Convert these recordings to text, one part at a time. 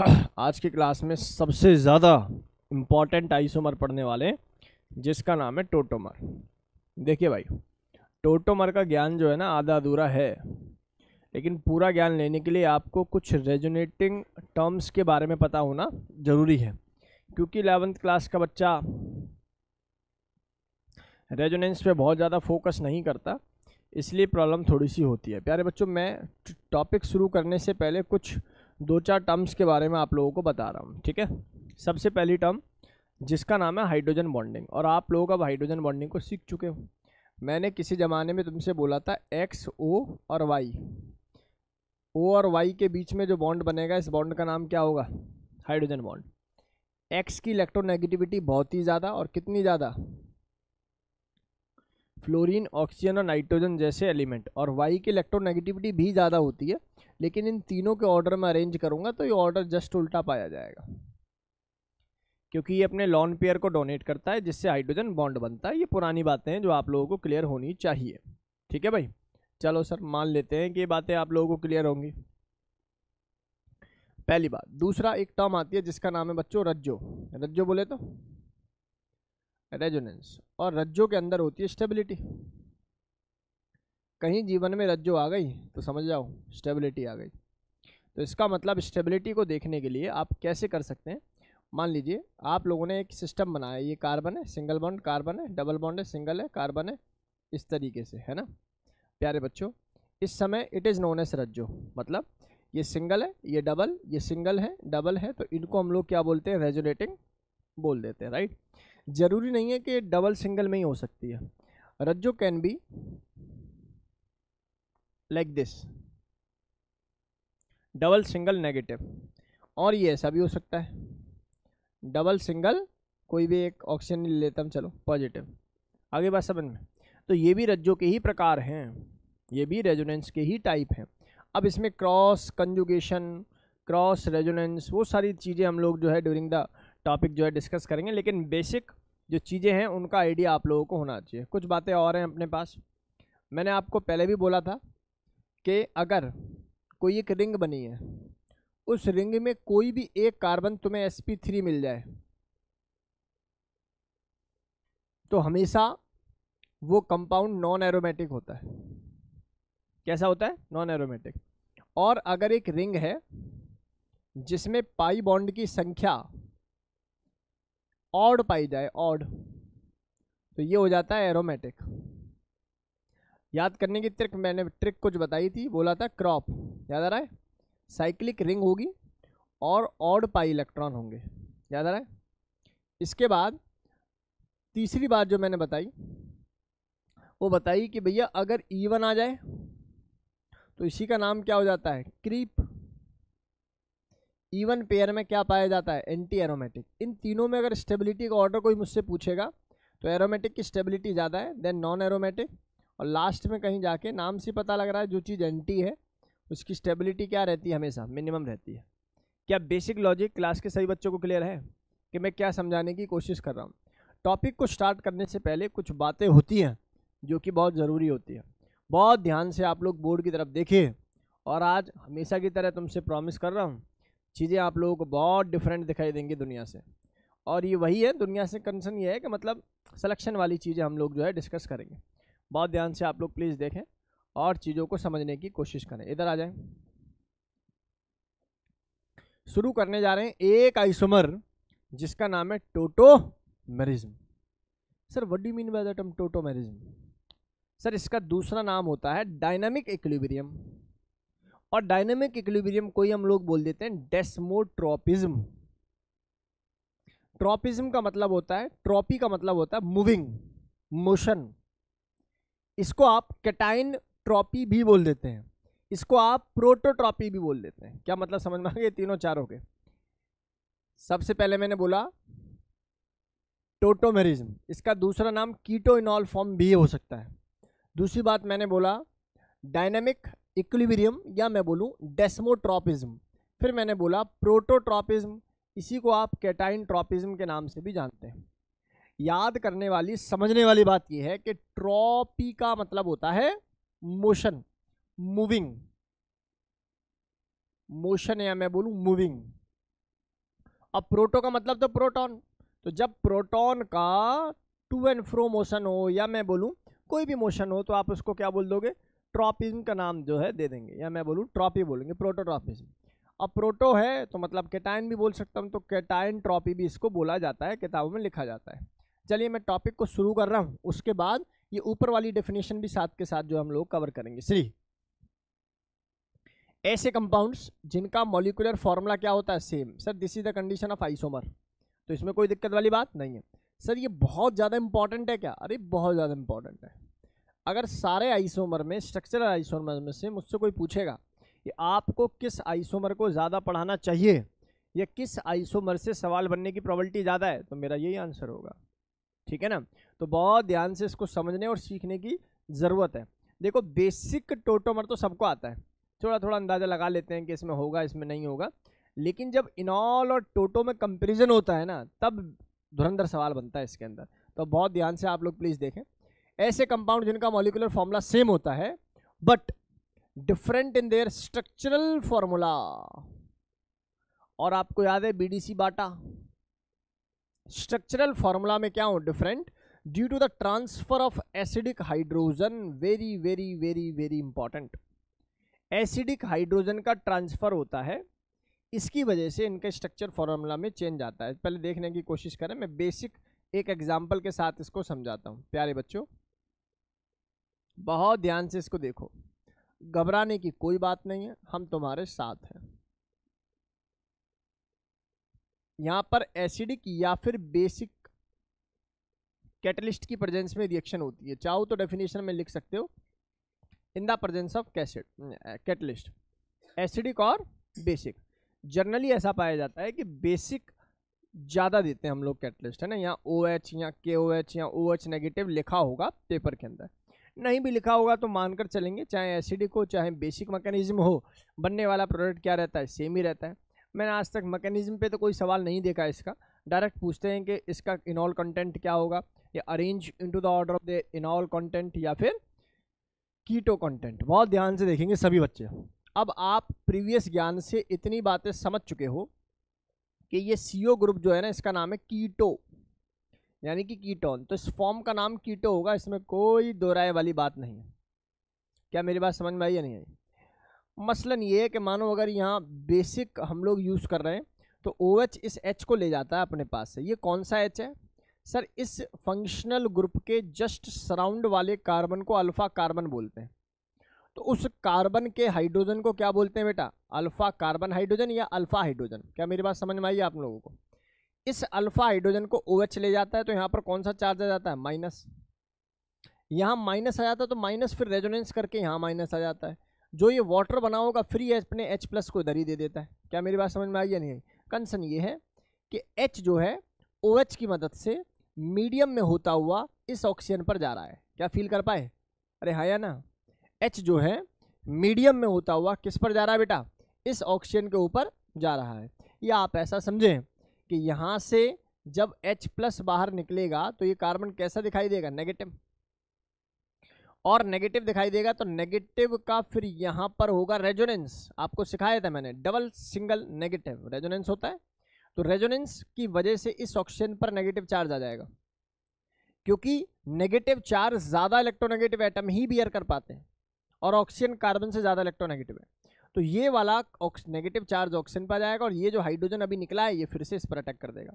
आज की क्लास में सबसे ज़्यादा इम्पॉर्टेंट आइसोमर पढ़ने वाले जिसका नाम है टोटोमर देखिए भाई टोटोमर का ज्ञान जो है ना आधा अधूरा है लेकिन पूरा ज्ञान लेने के लिए आपको कुछ रेजोनेटिंग टर्म्स के बारे में पता होना ज़रूरी है क्योंकि इलेवंथ क्लास का बच्चा रेजोनेंस पे बहुत ज़्यादा फोकस नहीं करता इसलिए प्रॉब्लम थोड़ी सी होती है प्यारे बच्चों मैं टॉपिक शुरू करने से पहले कुछ दो चार टर्म्स के बारे में आप लोगों को बता रहा हूँ ठीक है सबसे पहली टर्म जिसका नाम है हाइड्रोजन बॉन्डिंग और आप लोग अब हाइड्रोजन बॉन्डिंग को सीख चुके हो मैंने किसी ज़माने में तुमसे बोला था एक्स ओ और वाई ओ और वाई के बीच में जो बॉन्ड बनेगा इस बॉन्ड का नाम क्या होगा हाइड्रोजन बॉन्ड एक्स की इलेक्ट्रोनेगेटिविटी बहुत ही ज़्यादा और कितनी ज़्यादा फ्लोरीन ऑक्सीजन और नाइट्रोजन जैसे एलिमेंट और वाई की इलेक्ट्रोनेगेटिविटी भी ज़्यादा होती है लेकिन इन तीनों के ऑर्डर में अरेंज करूँगा तो ये ऑर्डर जस्ट उल्टा पाया जाएगा क्योंकि ये अपने लॉन पेयर को डोनेट करता है जिससे हाइड्रोजन बॉन्ड बनता है ये पुरानी बातें हैं जो आप लोगों को क्लियर होनी चाहिए ठीक है भाई चलो सर मान लेते हैं कि ये बातें आप लोगों को क्लियर होंगी पहली बात दूसरा एक टर्म आती है जिसका नाम है बच्चों रज्जो रज्जो बोले तो रेजोनेंस और रज्जो के अंदर होती है स्टेबिलिटी कहीं जीवन में रज्जो आ गई तो समझ जाओ स्टेबिलिटी आ गई तो इसका मतलब स्टेबिलिटी को देखने के लिए आप कैसे कर सकते हैं मान लीजिए आप लोगों ने एक सिस्टम बनाया ये कार्बन है सिंगल बॉन्ड कार्बन है डबल बॉन्ड है सिंगल है कार्बन है इस तरीके से है ना प्यारे बच्चों इस समय इट इज़ नोन एस रज्जो मतलब ये सिंगल है ये डबल ये सिंगल है डबल है तो इनको हम लोग क्या बोलते हैं रेजोनेटिंग बोल देते हैं राइट ज़रूरी नहीं है कि डबल सिंगल में ही हो सकती है रज्जो can be like this double single negative और ये ऐसा भी हो सकता है डबल सिंगल कोई भी एक ऑप्शन लेता हम चलो पॉजिटिव आगे बात समझ में तो ये भी रज्जो के ही प्रकार हैं ये भी रेजोनेंस के ही टाइप हैं अब इसमें क्रॉस कंजुगेशन क्रॉस रेजोनेंस वो सारी चीज़ें हम लोग जो है ड्यूरिंग द टॉपिक जो है डिस्कस करेंगे लेकिन बेसिक जो चीज़ें हैं उनका आइडिया आप लोगों को होना चाहिए कुछ बातें और हैं अपने पास मैंने आपको पहले भी बोला था कि अगर कोई एक रिंग बनी है उस रिंग में कोई भी एक कार्बन तुम्हें एस पी थ्री मिल जाए तो हमेशा वो कंपाउंड नॉन एरोमेटिक होता है कैसा होता है नॉन एरोमेटिक और अगर एक रिंग है जिसमें पाई बॉन्ड की संख्या ऑड पाई जाए ऑड तो ये हो जाता है एरोमेटिक याद करने की ट्रिक मैंने ट्रिक कुछ बताई थी बोला था क्रॉप याद आ रहा है साइक्लिक रिंग होगी और ऑड पाई इलेक्ट्रॉन होंगे याद आ रहा है इसके बाद तीसरी बात जो मैंने बताई वो बताई कि भैया अगर ईवन आ जाए तो इसी का नाम क्या हो जाता है क्रीप ईवन पेयर में क्या पाया जाता है एंटी एरोमेटिक इन तीनों में अगर स्टेबिलिटी का ऑर्डर कोई मुझसे पूछेगा तो एरोमेटिक की स्टेबिलिटी ज़्यादा है देन नॉन एरोमेटिक और लास्ट में कहीं जाके नाम से पता लग रहा है जो चीज़ एंटी है उसकी स्टेबिलिटी क्या रहती है हमेशा मिनिमम रहती है क्या बेसिक लॉजिक क्लास के सभी बच्चों को क्लियर है कि मैं क्या समझाने की कोशिश कर रहा हूँ टॉपिक को स्टार्ट करने से पहले कुछ बातें होती हैं जो कि बहुत ज़रूरी होती है बहुत ध्यान से आप लोग बोर्ड की तरफ देखिए और आज हमेशा की तरह तुमसे प्रॉमिस कर रहा हूँ चीज़ें आप लोगों को बहुत डिफरेंट दिखाई देंगी दुनिया से और ये वही है दुनिया से कंसर्न ये है कि मतलब सलेक्शन वाली चीज़ें हम लोग जो है डिस्कस करेंगे बहुत ध्यान से आप लोग प्लीज़ देखें और चीज़ों को समझने की कोशिश करें इधर आ जाएं शुरू करने जा रहे हैं एक आइसोमर जिसका नाम है tautomerism sir what do mean by the term tautomerism sir इसका दूसरा नाम होता है डायनामिक इक्विलिब्रियम और डायनेमिक इक्विलिब्रियम को ही हम लोग बोल देते हैं डेस्मोट्रोपिज्म ट्रॉपिज्म का मतलब होता है ट्रॉपी का मतलब होता है मूविंग मोशन इसको आप कैटाइन ट्रॉपी भी बोल देते हैं इसको आप प्रोटोट्रॉपी भी बोल देते हैं क्या मतलब समझ में आ गए तीनों चारों के सबसे पहले मैंने बोला टोटोमेरिज्म इसका दूसरा नाम कीटो इनॉल फॉर्म भी हो सकता है दूसरी बात मैंने बोला डायनेमिक इक्विलिब्रियम या मैं बोलूँ डेस्मोट्रॉपिज्म फिर मैंने बोला प्रोटोट्रॉपिज्म इसी को आप कैटाइन ट्रॉपिज्म के नाम से भी जानते हैं याद करने वाली समझने वाली बात यह है कि ट्रॉपी का मतलब होता है मोशन मूविंग मोशन या मैं बोलूँ मूविंग अब प्रोटो का मतलब तो प्रोटॉन तो जब प्रोटॉन का टू एंड फ्रो मोशन हो या मैं बोलूँ कोई भी मोशन हो तो आप उसको क्या बोल दोगे ट्रॉपिज्म का नाम जो है दे देंगे या मैं बोलूँ ट्रॉपी बोलेंगे प्रोटोट्रॉपिज्म अब प्रोटो है तो मतलब केटाइन भी बोल सकता हूँ तो कैटाइन ट्रॉपी भी इसको बोला जाता है किताबों में लिखा जाता है चलिए मैं टॉपिक को शुरू कर रहा हूँ उसके बाद ये ऊपर वाली डेफिनेशन भी साथ के साथ जो हम लोग कवर करेंगे श्री ऐसे कंपाउंड्स जिनका मॉलिकुलर फॉर्मूला क्या होता है same sir this is the condition of isomer तो इसमें कोई दिक्कत वाली बात नहीं है सर ये बहुत ज़्यादा इंपॉर्टेंट है क्या अरे बहुत ज़्यादा इंपॉर्टेंट है अगर सारे आइसोमर में स्ट्रक्चरल आइसोमर में से मुझसे कोई पूछेगा कि आपको किस आइसोमर को ज़्यादा पढ़ाना चाहिए या किस आइसोमर से सवाल बनने की प्रॉबलिटी ज़्यादा है तो मेरा यही आंसर होगा ठीक है ना तो बहुत ध्यान से इसको समझने और सीखने की ज़रूरत है देखो बेसिक टोटोमर तो सबको आता है थोड़ा थोड़ा अंदाज़ा लगा लेते हैं कि इसमें होगा इसमें नहीं होगा लेकिन जब इनॉल और टोटो में कंपेरिजन होता है ना तब धुरंधर सवाल बनता है इसके अंदर तो बहुत ध्यान से आप लोग प्लीज़ देखें ऐसे कंपाउंड जिनका मॉलिकुलर फॉर्मूला सेम होता है but different in their structural formula और आपको याद है बीडीसी बाटा स्ट्रक्चरल फॉर्मूला में क्या हो different due to the transfer of acidic hydrogen very very very very important acidic hydrogen का ट्रांसफर होता है इसकी वजह से इनके स्ट्रक्चर फॉर्मूला में चेंज आता है पहले देखने की कोशिश करें मैं बेसिक एक एग्जाम्पल के साथ इसको समझाता हूँ प्यारे बच्चों बहुत ध्यान से इसको देखो घबराने की कोई बात नहीं है हम तुम्हारे साथ हैं यहाँ पर एसिडिक या फिर बेसिक कैटलिस्ट की प्रेजेंस में रिएक्शन होती है चाहो तो डेफिनेशन में लिख सकते हो इन द प्रेजेंस ऑफ कैसेड कैटलिस्ट एसिडिक और बेसिक जनरली ऐसा पाया जाता है कि बेसिक ज़्यादा देते हैं हम लोग कैटलिस्ट है ना यहाँ ओ एच या के ओ एच या ओ एच नेगेटिव लिखा होगा पेपर के अंदर नहीं भी लिखा होगा तो मानकर चलेंगे चाहे एसिडिक e हो चाहे बेसिक मैकेनिज्म हो बनने वाला प्रोडक्ट क्या रहता है सेम ही रहता है मैंने आज तक मैकेनिज्म पे तो कोई सवाल नहीं देखा इसका डायरेक्ट पूछते हैं कि इसका इनॉल कंटेंट क्या होगा या arrange in the order of the enol content या फिर कीटो कॉन्टेंट बहुत ध्यान से देखेंगे सभी बच्चे अब आप प्रीवियस ज्ञान से इतनी बातें समझ चुके हो कि ये सी ग्रुप जो है ना इसका नाम है कीटो यानी कि कीटोन तो इस फॉर्म का नाम कीटो होगा इसमें कोई दोराए वाली बात नहीं है क्या मेरी बात समझ में आई या नहीं आई मसलन ये है कि मानो अगर यहाँ बेसिक हम लोग यूज़ कर रहे हैं तो ओ OH इस एच को ले जाता है अपने पास से ये कौन सा एच है सर इस फंक्शनल ग्रुप के जस्ट सराउंड वाले कार्बन को अल्फ़ा कार्बन बोलते हैं तो उस कार्बन के हाइड्रोजन को क्या बोलते हैं बेटा अल्फ़ा कार्बन हाइड्रोजन या अल्फ़ा हाइड्रोजन क्या मेरी बात समझ में आई आप लोगों को इस अल्फा हाइड्रोजन को ओ OH ले जाता है तो यहाँ पर कौन सा चार्ज आ जाता है माइनस यहाँ माइनस आ जाता है तो माइनस फिर रेजोनेंस करके यहाँ माइनस आ जाता है जो ये वाटर बना होगा फ्री अपने H प्लस को इधर ही दे देता है क्या मेरी बात समझ में आई या नहीं कंसर्न ये है कि H जो है ओ OH की मदद से मीडियम में होता हुआ इस ऑक्सीजन पर जा रहा है क्या फील कर पाए अरे हाँ या ना एच जो है मीडियम में होता हुआ किस पर जा रहा है बेटा इस ऑक्सीजन के ऊपर जा रहा है या आप ऐसा समझें कि यहाँ से जब H प्लस बाहर निकलेगा तो ये कार्बन कैसा दिखाई देगा नेगेटिव और नेगेटिव दिखाई देगा तो नेगेटिव का फिर यहाँ पर होगा रेजोनेंस आपको सिखाया था मैंने डबल सिंगल नेगेटिव रेजोनेंस होता है तो रेजोनेंस की वजह से इस ऑक्सीजन पर नेगेटिव चार्ज आ जाएगा क्योंकि नेगेटिव चार्ज ज़्यादा इलेक्ट्रोनेगेटिव एटम ही बियर कर पाते हैं और ऑक्सीजन कार्बन से ज़्यादा इलेक्ट्रोनेगेटिव है तो ये वाला नेगेटिव चार्ज ऑक्सीजन पर जाएगा और ये जो हाइड्रोजन अभी निकला है ये फिर से इस पर अटैक कर देगा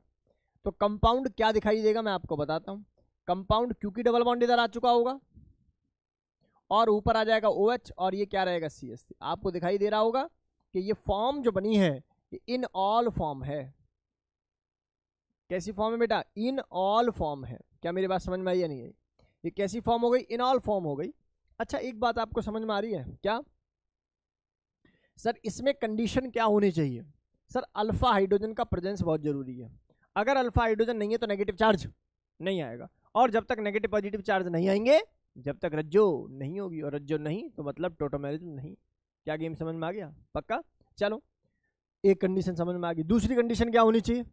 तो कंपाउंड क्या दिखाई देगा मैं आपको बताता हूँ कंपाउंड क्योंकि डबल बाउंड इधर आ चुका होगा और ऊपर आ जाएगा ओ OH और ये क्या रहेगा सी एस आपको दिखाई दे रहा होगा कि ये फॉर्म जो बनी है ये इन ऑल फॉर्म है कैसी फॉर्म है बेटा इन ऑल फॉर्म है क्या मेरी बात समझ में आई या नहीं आई ये कैसी फॉर्म हो गई इन ऑल फॉर्म हो गई अच्छा एक बात आपको समझ में आ रही है क्या सर इसमें कंडीशन क्या होनी चाहिए सर अल्फ़ा हाइड्रोजन का प्रेजेंस बहुत ज़रूरी है अगर अल्फ़ा हाइड्रोजन नहीं है तो नेगेटिव चार्ज नहीं आएगा और जब तक नेगेटिव पॉजिटिव चार्ज नहीं आएंगे जब तक रज्जो नहीं होगी और रज्जो नहीं तो मतलब टोटोमेरिज्म नहीं क्या गेम समझ में आ गया पक्का चलो एक कंडीशन समझ में आ गई दूसरी कंडीशन क्या होनी चाहिए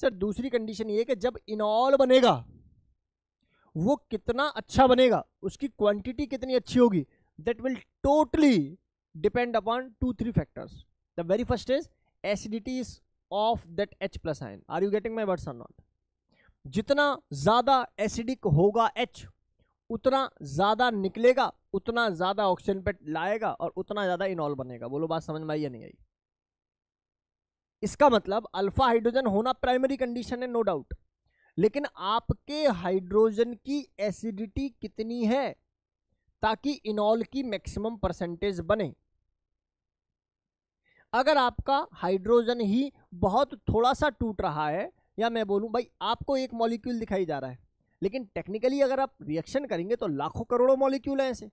सर दूसरी कंडीशन ये कि जब इनॉल बनेगा वो कितना अच्छा बनेगा उसकी क्वांटिटी कितनी अच्छी होगी that will totally depend upon two three factors the very first is acidity is of that H plus ion are you getting my words or not जितना ज़्यादा एसिडिक होगा H उतना ज़्यादा निकलेगा उतना ज़्यादा ऑक्सीजन पेट लाएगा और उतना ज़्यादा इनॉल बनेगा बोलो बात समझ में आई या नहीं आई इसका मतलब अल्फा हाइड्रोजन होना प्राइमरी कंडीशन है नो डाउट लेकिन आपके हाइड्रोजन की एसिडिटी कितनी है ताकि इनॉल की मैक्सिमम परसेंटेज बने अगर आपका हाइड्रोजन ही बहुत थोड़ा सा टूट रहा है या मैं बोलूं भाई आपको एक मॉलिक्यूल दिखाई जा रहा है लेकिन टेक्निकली अगर आप रिएक्शन करेंगे तो लाखों करोड़ों मॉलिक्यूल हैं ऐसे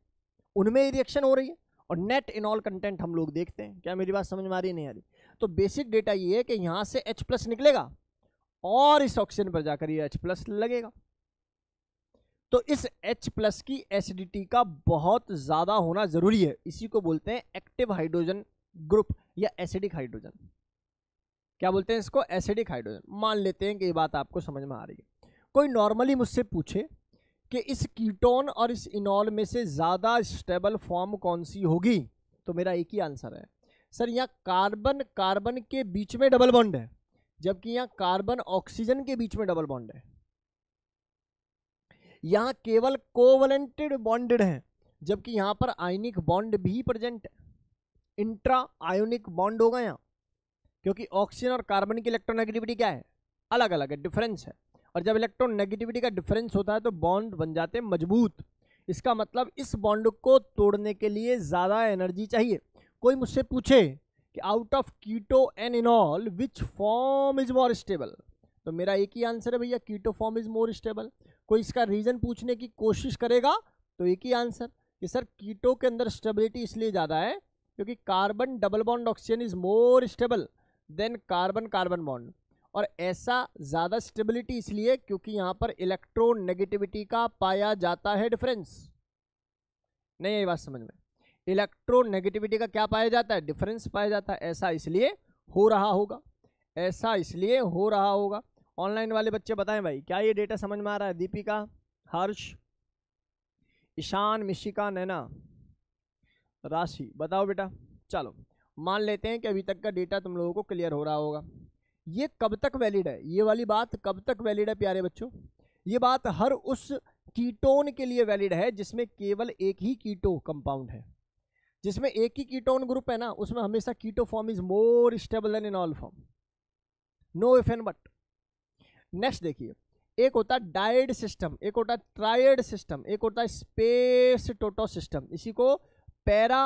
उनमें रिएक्शन हो रही है और नेट इनऑल कंटेंट हम लोग देखते हैं क्या मेरी बात समझ में आ रही नहीं आ रही तो बेसिक डेटा ये है कि यहाँ से H प्लस निकलेगा और इस ऑक्सीजन पर जाकर ये H प्लस लगेगा तो इस H प्लस की एसिडिटी का बहुत ज़्यादा होना ज़रूरी है इसी को बोलते हैं एक्टिव हाइड्रोजन ग्रुप या एसिडिक हाइड्रोजन क्या बोलते हैं इसको एसिडिक हाइड्रोजन मान लेते हैं कि ये बात आपको समझ में आ रही है कोई नॉर्मली मुझसे पूछे कि इस कीटोन और इस इनॉल में से ज़्यादा स्टेबल फॉर्म कौन सी होगी तो मेरा एक ही आंसर है सर यहाँ कार्बन कार्बन के बीच में डबल बॉन्ड है जबकि यहाँ कार्बन ऑक्सीजन के बीच में डबल बॉन्ड है यहाँ केवल कोवलेंटेड बॉन्डेड है जबकि यहाँ पर आयनिक बॉन्ड भी प्रेजेंट है इंट्रा आयोनिक बॉन्ड हो गया क्योंकि ऑक्सीजन और कार्बन की इलेक्ट्रोनेगेटिविटी क्या है अलग अलग है डिफरेंस है और जब इलेक्ट्रोनेगेटिविटी का डिफरेंस होता है तो बॉन्ड बन जाते हैं मजबूत इसका मतलब इस बॉन्ड को तोड़ने के लिए ज़्यादा एनर्जी चाहिए कोई मुझसे पूछे कि out of keto and enol which form is more stable तो मेरा एक ही आंसर है भैया keto form is more stable कोई इसका रीज़न पूछने की कोशिश करेगा तो एक ही आंसर कि सर कीटो के अंदर स्टेबिलिटी इसलिए ज़्यादा है क्योंकि carbon double bond oxygen is more stable than carbon carbon bond और ऐसा ज़्यादा स्टेबिलिटी इसलिए क्योंकि यहाँ पर इलेक्ट्रोनेगेटिविटी का पाया जाता है डिफरेंस नहीं आई बात समझ में इलेक्ट्रोनेगेटिविटी का क्या पाया जाता है डिफरेंस पाया जाता है ऐसा इसलिए हो रहा होगा ऐसा इसलिए हो रहा होगा ऑनलाइन वाले बच्चे बताएं भाई क्या ये डेटा समझ में आ रहा है दीपिका हर्ष ईशान मिशिका नैना राशि बताओ बेटा चलो मान लेते हैं कि अभी तक का डेटा तुम लोगों को क्लियर हो रहा होगा ये कब तक वैलिड है ये वाली बात कब तक वैलिड है प्यारे बच्चों ये बात हर उस कीटोन के लिए वैलिड है जिसमें केवल एक ही कीटो कंपाउंड है जिसमें एक ही कीटोन ग्रुप है ना उसमें हमेशा keto form is more stable than enol form no if and but next देखिए एक होता है डाइड सिस्टम एक होता है ट्रायड सिस्टम एक होता है स्पेस टोटो सिस्टम इसी को पैरा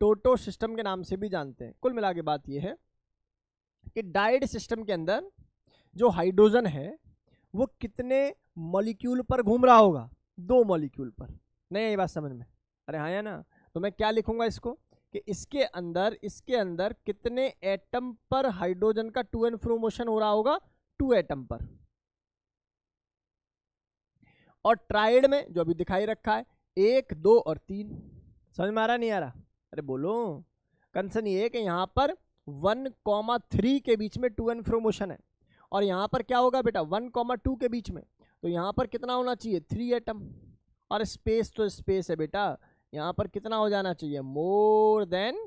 टोटो सिस्टम के नाम से भी जानते हैं कुल मिला के बात यह है कि डाइड सिस्टम के अंदर जो हाइड्रोजन है वो कितने मॉलिक्यूल पर घूम रहा होगा दो मॉलिक्यूल पर नहीं आई बात समझ में अरे हाँ या ना तो मैं क्या लिखूंगा इसको कि इसके अंदर इसके अंदर कितने एटम पर हाइड्रोजन का टू एंड फ्रो मोशन हो रहा होगा टू एटम पर और ट्राइड में जो अभी दिखाई रखा है एक दो और तीन समझ में आ रहा नहीं आ रहा अरे बोलो कंसर्न ये है कि यहाँ पर वन कॉमा थ्री के बीच में टू एंड फ्रो मोशन है और यहाँ पर क्या होगा बेटा वन कॉमा टू के बीच में तो यहाँ पर कितना होना चाहिए थ्री एटम और स्पेस तो स्पेस है बेटा यहाँ पर कितना हो जाना चाहिए मोर देन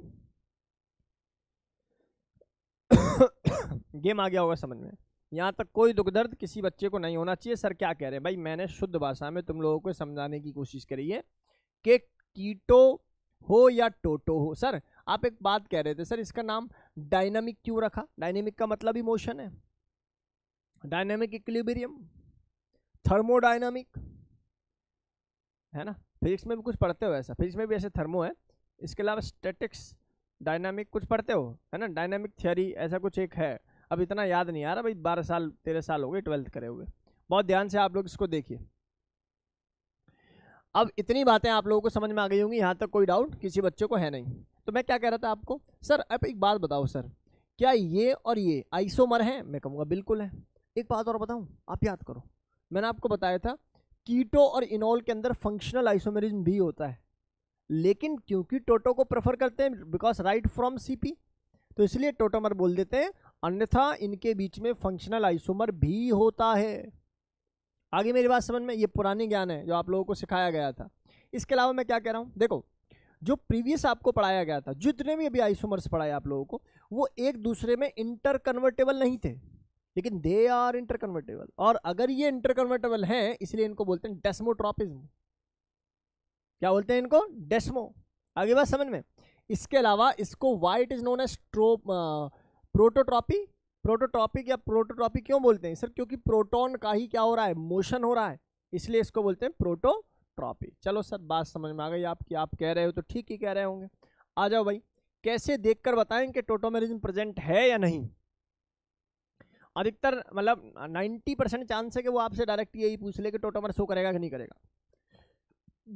गेम आ गया होगा समझ में यहाँ तक कोई दुख दर्द किसी बच्चे को नहीं होना चाहिए सर क्या कह रहे हैं भाई मैंने शुद्ध भाषा में तुम लोगों को समझाने की कोशिश करी है कि कीटो हो या टोटो हो सर आप एक बात कह रहे थे सर इसका नाम डायनामिक क्यों रखा डायनेमिक का मतलब ही मोशन है डायनेमिक इक्लिबेरियम थर्मोडायनामिक है ना फिजिक्स में भी कुछ पढ़ते हो ऐसा फिजिक्स में भी ऐसे थर्मो है इसके अलावा स्टेटिक्स डायनामिक कुछ पढ़ते हो है ना डायनामिक थियोरी ऐसा कुछ एक है अब इतना याद नहीं आ रहा भाई बारह साल तेरह साल हो गए ट्वेल्थ करे हुए बहुत ध्यान से आप लोग इसको देखिए अब इतनी बातें आप लोगों को समझ में आ गई होंगी यहाँ तक कोई डाउट किसी बच्चे को है नहीं तो मैं क्या कह रहा था आपको सर अब एक बात बताओ सर क्या ये और ये आइसोमर है मैं कहूँगा बिल्कुल है एक बात और बताऊँ आप याद करो मैंने आपको बताया था कीटो और इनोल के अंदर फंक्शनल आइसोमेरिज्म भी होता है लेकिन क्योंकि टोटो को प्रेफर करते हैं बिकॉज राइट फ्रॉम सी तो इसलिए टोटोमर बोल देते हैं अन्यथा इनके बीच में फंक्शनल आइसोमर भी होता है आगे मेरी बात समझ में ये पुरानी ज्ञान है जो आप लोगों को सिखाया गया था इसके अलावा मैं क्या कह रहा हूँ देखो जो प्रीवियस आपको पढ़ाया गया था जितने भी अभी आइसोमर्स पढ़ाए आप लोगों को वो एक दूसरे में इंटर कन्वर्टेबल नहीं थे लेकिन दे आर इंटर कन्वर्टेबल और अगर ये इंटर कन्वर्टेबल हैं इसलिए इनको बोलते हैं डेस्मोट्रॉपिज्म क्या बोलते हैं इनको डेस्मो आगे बात समझ में इसके अलावा इसको वाइट इज नोन एज ट्रो प्रोटोट्रॉपी प्रोटोटॉपिक या प्रोटोटॉपिक क्यों बोलते हैं सर क्योंकि प्रोटॉन का ही क्या हो रहा है मोशन हो रहा है इसलिए इसको बोलते हैं प्रोटोट्रॉपिक चलो सर बात समझ में आ गई आपकी आप कह रहे हो तो ठीक ही कह रहे होंगे आ जाओ भाई कैसे देखकर बताएं कि टोटोमेरिज्म प्रेजेंट है या नहीं अधिकतर मतलब 90 परसेंट चांस है कि वो आपसे डायरेक्ट यही पूछ ले कि टोटोमर शो करेगा कि नहीं करेगा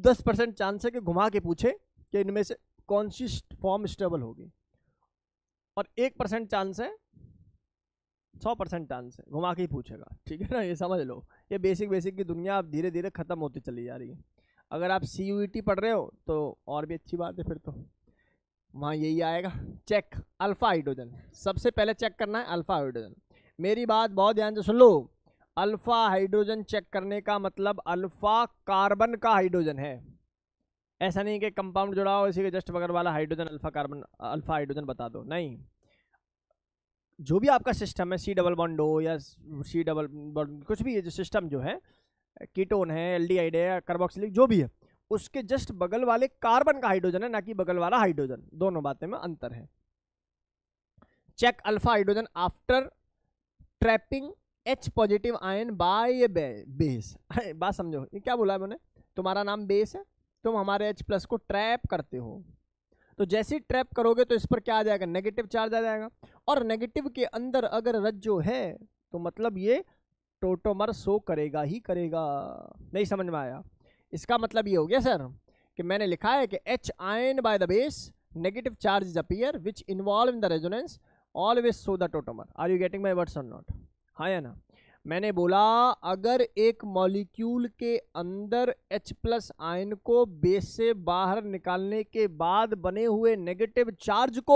दस परसेंट चांस है कि घुमा के पूछे कि इनमें से कौन सी फॉर्म स्टेबल होगी और एक परसेंट चांस है सौ परसेंट चांस है घुमा के ही पूछेगा ठीक है ना ये समझ लो ये बेसिक बेसिक की दुनिया अब धीरे धीरे ख़त्म होती चली जा रही है अगर आप सी यू टी पढ़ रहे हो तो और भी अच्छी बात है फिर तो वहाँ यही आएगा चेक अल्फ़ा हाइड्रोजन सबसे पहले चेक करना है अल्फ़ा हाइड्रोजन मेरी बात बहुत ध्यान से सुन लो अल्फ़ा हाइड्रोजन चेक करने का मतलब अल्फ़ा कार्बन का हाइड्रोजन है ऐसा नहीं कि कंपाउंड जुड़ा हो इसी के जस्ट बगल वाला hydrogen alpha carbon alpha hydrogen बता दो नहीं जो भी आपका सिस्टम है सी डबल वन डो या सी डबल वन कुछ भी है जो सिस्टम जो है कीटोन है एल डी आइड है कार्बोक्सिलिक जो भी है उसके जस्ट बगल वाले कार्बन का हाइड्रोजन है ना कि बगल वाला हाइड्रोजन दोनों बातें में अंतर है check alpha hydrogen after trapping H positive ion by base बात समझो ये क्या बोला मैंने तुम्हारा नाम बेस है तुम हमारे एच प्लस को ट्रैप करते हो तो जैसे ही ट्रैप करोगे तो इस पर क्या आ जाएगा नेगेटिव चार्ज आ जाएगा और नेगेटिव के अंदर अगर रज्जो है तो मतलब ये टोटोमर शो करेगा ही करेगा नहीं समझ में आया इसका मतलब ये हो गया सर कि मैंने लिखा है कि H ion by the base negative charge is appear which involve in the resonance always show the tautomer are you getting my words or not हाँ या ना मैंने बोला अगर एक मॉलिक्यूल के अंदर H प्लस आयन को बेस से बाहर निकालने के बाद बने हुए नेगेटिव चार्ज को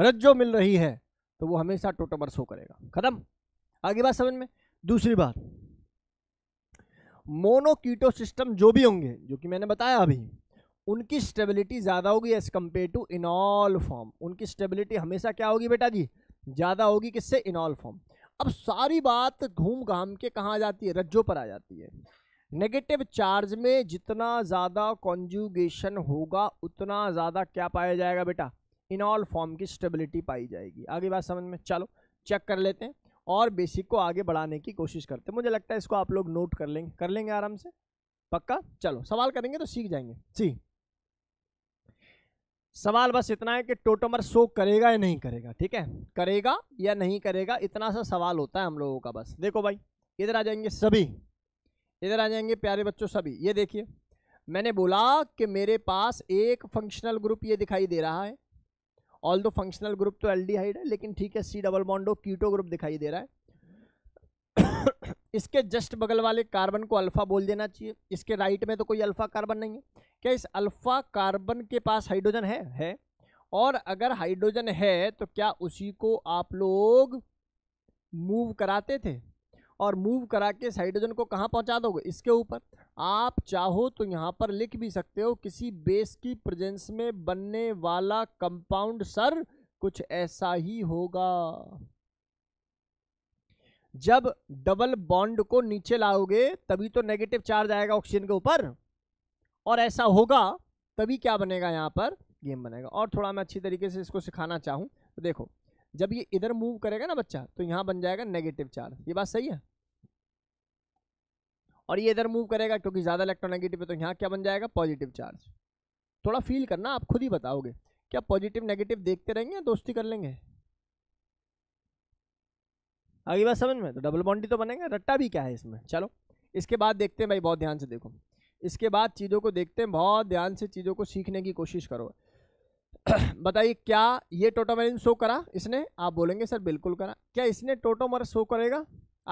रज्जो मिल रही है तो वो हमेशा टोटोबर शो करेगा खत्म आगे बात समझ में दूसरी बात मोनोकीटो सिस्टम जो भी होंगे जो कि मैंने बताया अभी उनकी स्टेबिलिटी ज़्यादा होगी as compare to enol form उनकी स्टेबिलिटी हमेशा क्या होगी बेटा जी ज़्यादा होगी किससे इनॉल फॉर्म अब सारी बात घूम घाम के कहाँ जाती है रज्जों पर आ जाती है नेगेटिव चार्ज में जितना ज़्यादा कॉन्जुगेशन होगा उतना ज़्यादा क्या पाया जाएगा बेटा इन ऑल फॉर्म की स्टेबिलिटी पाई जाएगी आगे बात समझ में चलो चेक कर लेते हैं और बेसिक को आगे बढ़ाने की कोशिश करते हैं मुझे लगता है इसको आप लोग नोट कर लेंगे कर लेंगे आराम से पक्का चलो सवाल करेंगे तो सीख जाएंगे सी सवाल बस इतना है कि टोटोमर शो करेगा या नहीं करेगा ठीक है करेगा या नहीं करेगा इतना सा सवाल होता है हम लोगों का बस देखो भाई इधर आ जाएंगे सभी इधर आ जाएंगे प्यारे बच्चों सभी ये देखिए मैंने बोला कि मेरे पास एक फंक्शनल ग्रुप ये दिखाई दे रहा है ऑल दो फंक्शनल ग्रुप तो एल है लेकिन ठीक है सी डबल बॉन्डो कीटो ग्रुप दिखाई दे रहा है इसके जस्ट बगल वाले कार्बन को अल्फा बोल देना चाहिए इसके राइट में तो कोई अल्फा कार्बन नहीं है क्या इस अल्फ़ा कार्बन के पास हाइड्रोजन है है और अगर हाइड्रोजन है तो क्या उसी को आप लोग मूव कराते थे और मूव करा के इस हाइड्रोजन को कहाँ पहुँचा दोगे इसके ऊपर आप चाहो तो यहाँ पर लिख भी सकते हो किसी बेस की प्रेजेंस में बनने वाला कंपाउंड सर कुछ ऐसा ही होगा जब डबल बॉन्ड को नीचे लाओगे तभी तो नेगेटिव चार्ज आएगा ऑक्सीजन के ऊपर और ऐसा होगा तभी क्या बनेगा यहाँ पर गेम बनेगा और थोड़ा मैं अच्छी तरीके से इसको सिखाना चाहूँ तो देखो जब ये इधर मूव करेगा ना बच्चा तो यहाँ बन जाएगा नेगेटिव चार्ज ये बात सही है और ये इधर मूव करेगा क्योंकि ज़्यादा इलेक्ट्रोनेगेटिव है तो यहाँ क्या बन जाएगा पॉजिटिव चार्ज थोड़ा फील करना आप खुद ही बताओगे क्या पॉजिटिव नेगेटिव देखते रहेंगे या दोस्ती कर लेंगे अगली बात समझ में तो डबल बॉन्डी तो बनेंगे रट्टा भी क्या है इसमें चलो इसके बाद देखते हैं भाई बहुत ध्यान से देखो इसके बाद चीज़ों को देखते हैं बहुत ध्यान से चीज़ों को सीखने की कोशिश करो बताइए क्या ये टोटोमरिन शो करा इसने आप बोलेंगे सर बिल्कुल करा क्या इसने टोटोमर शो करेगा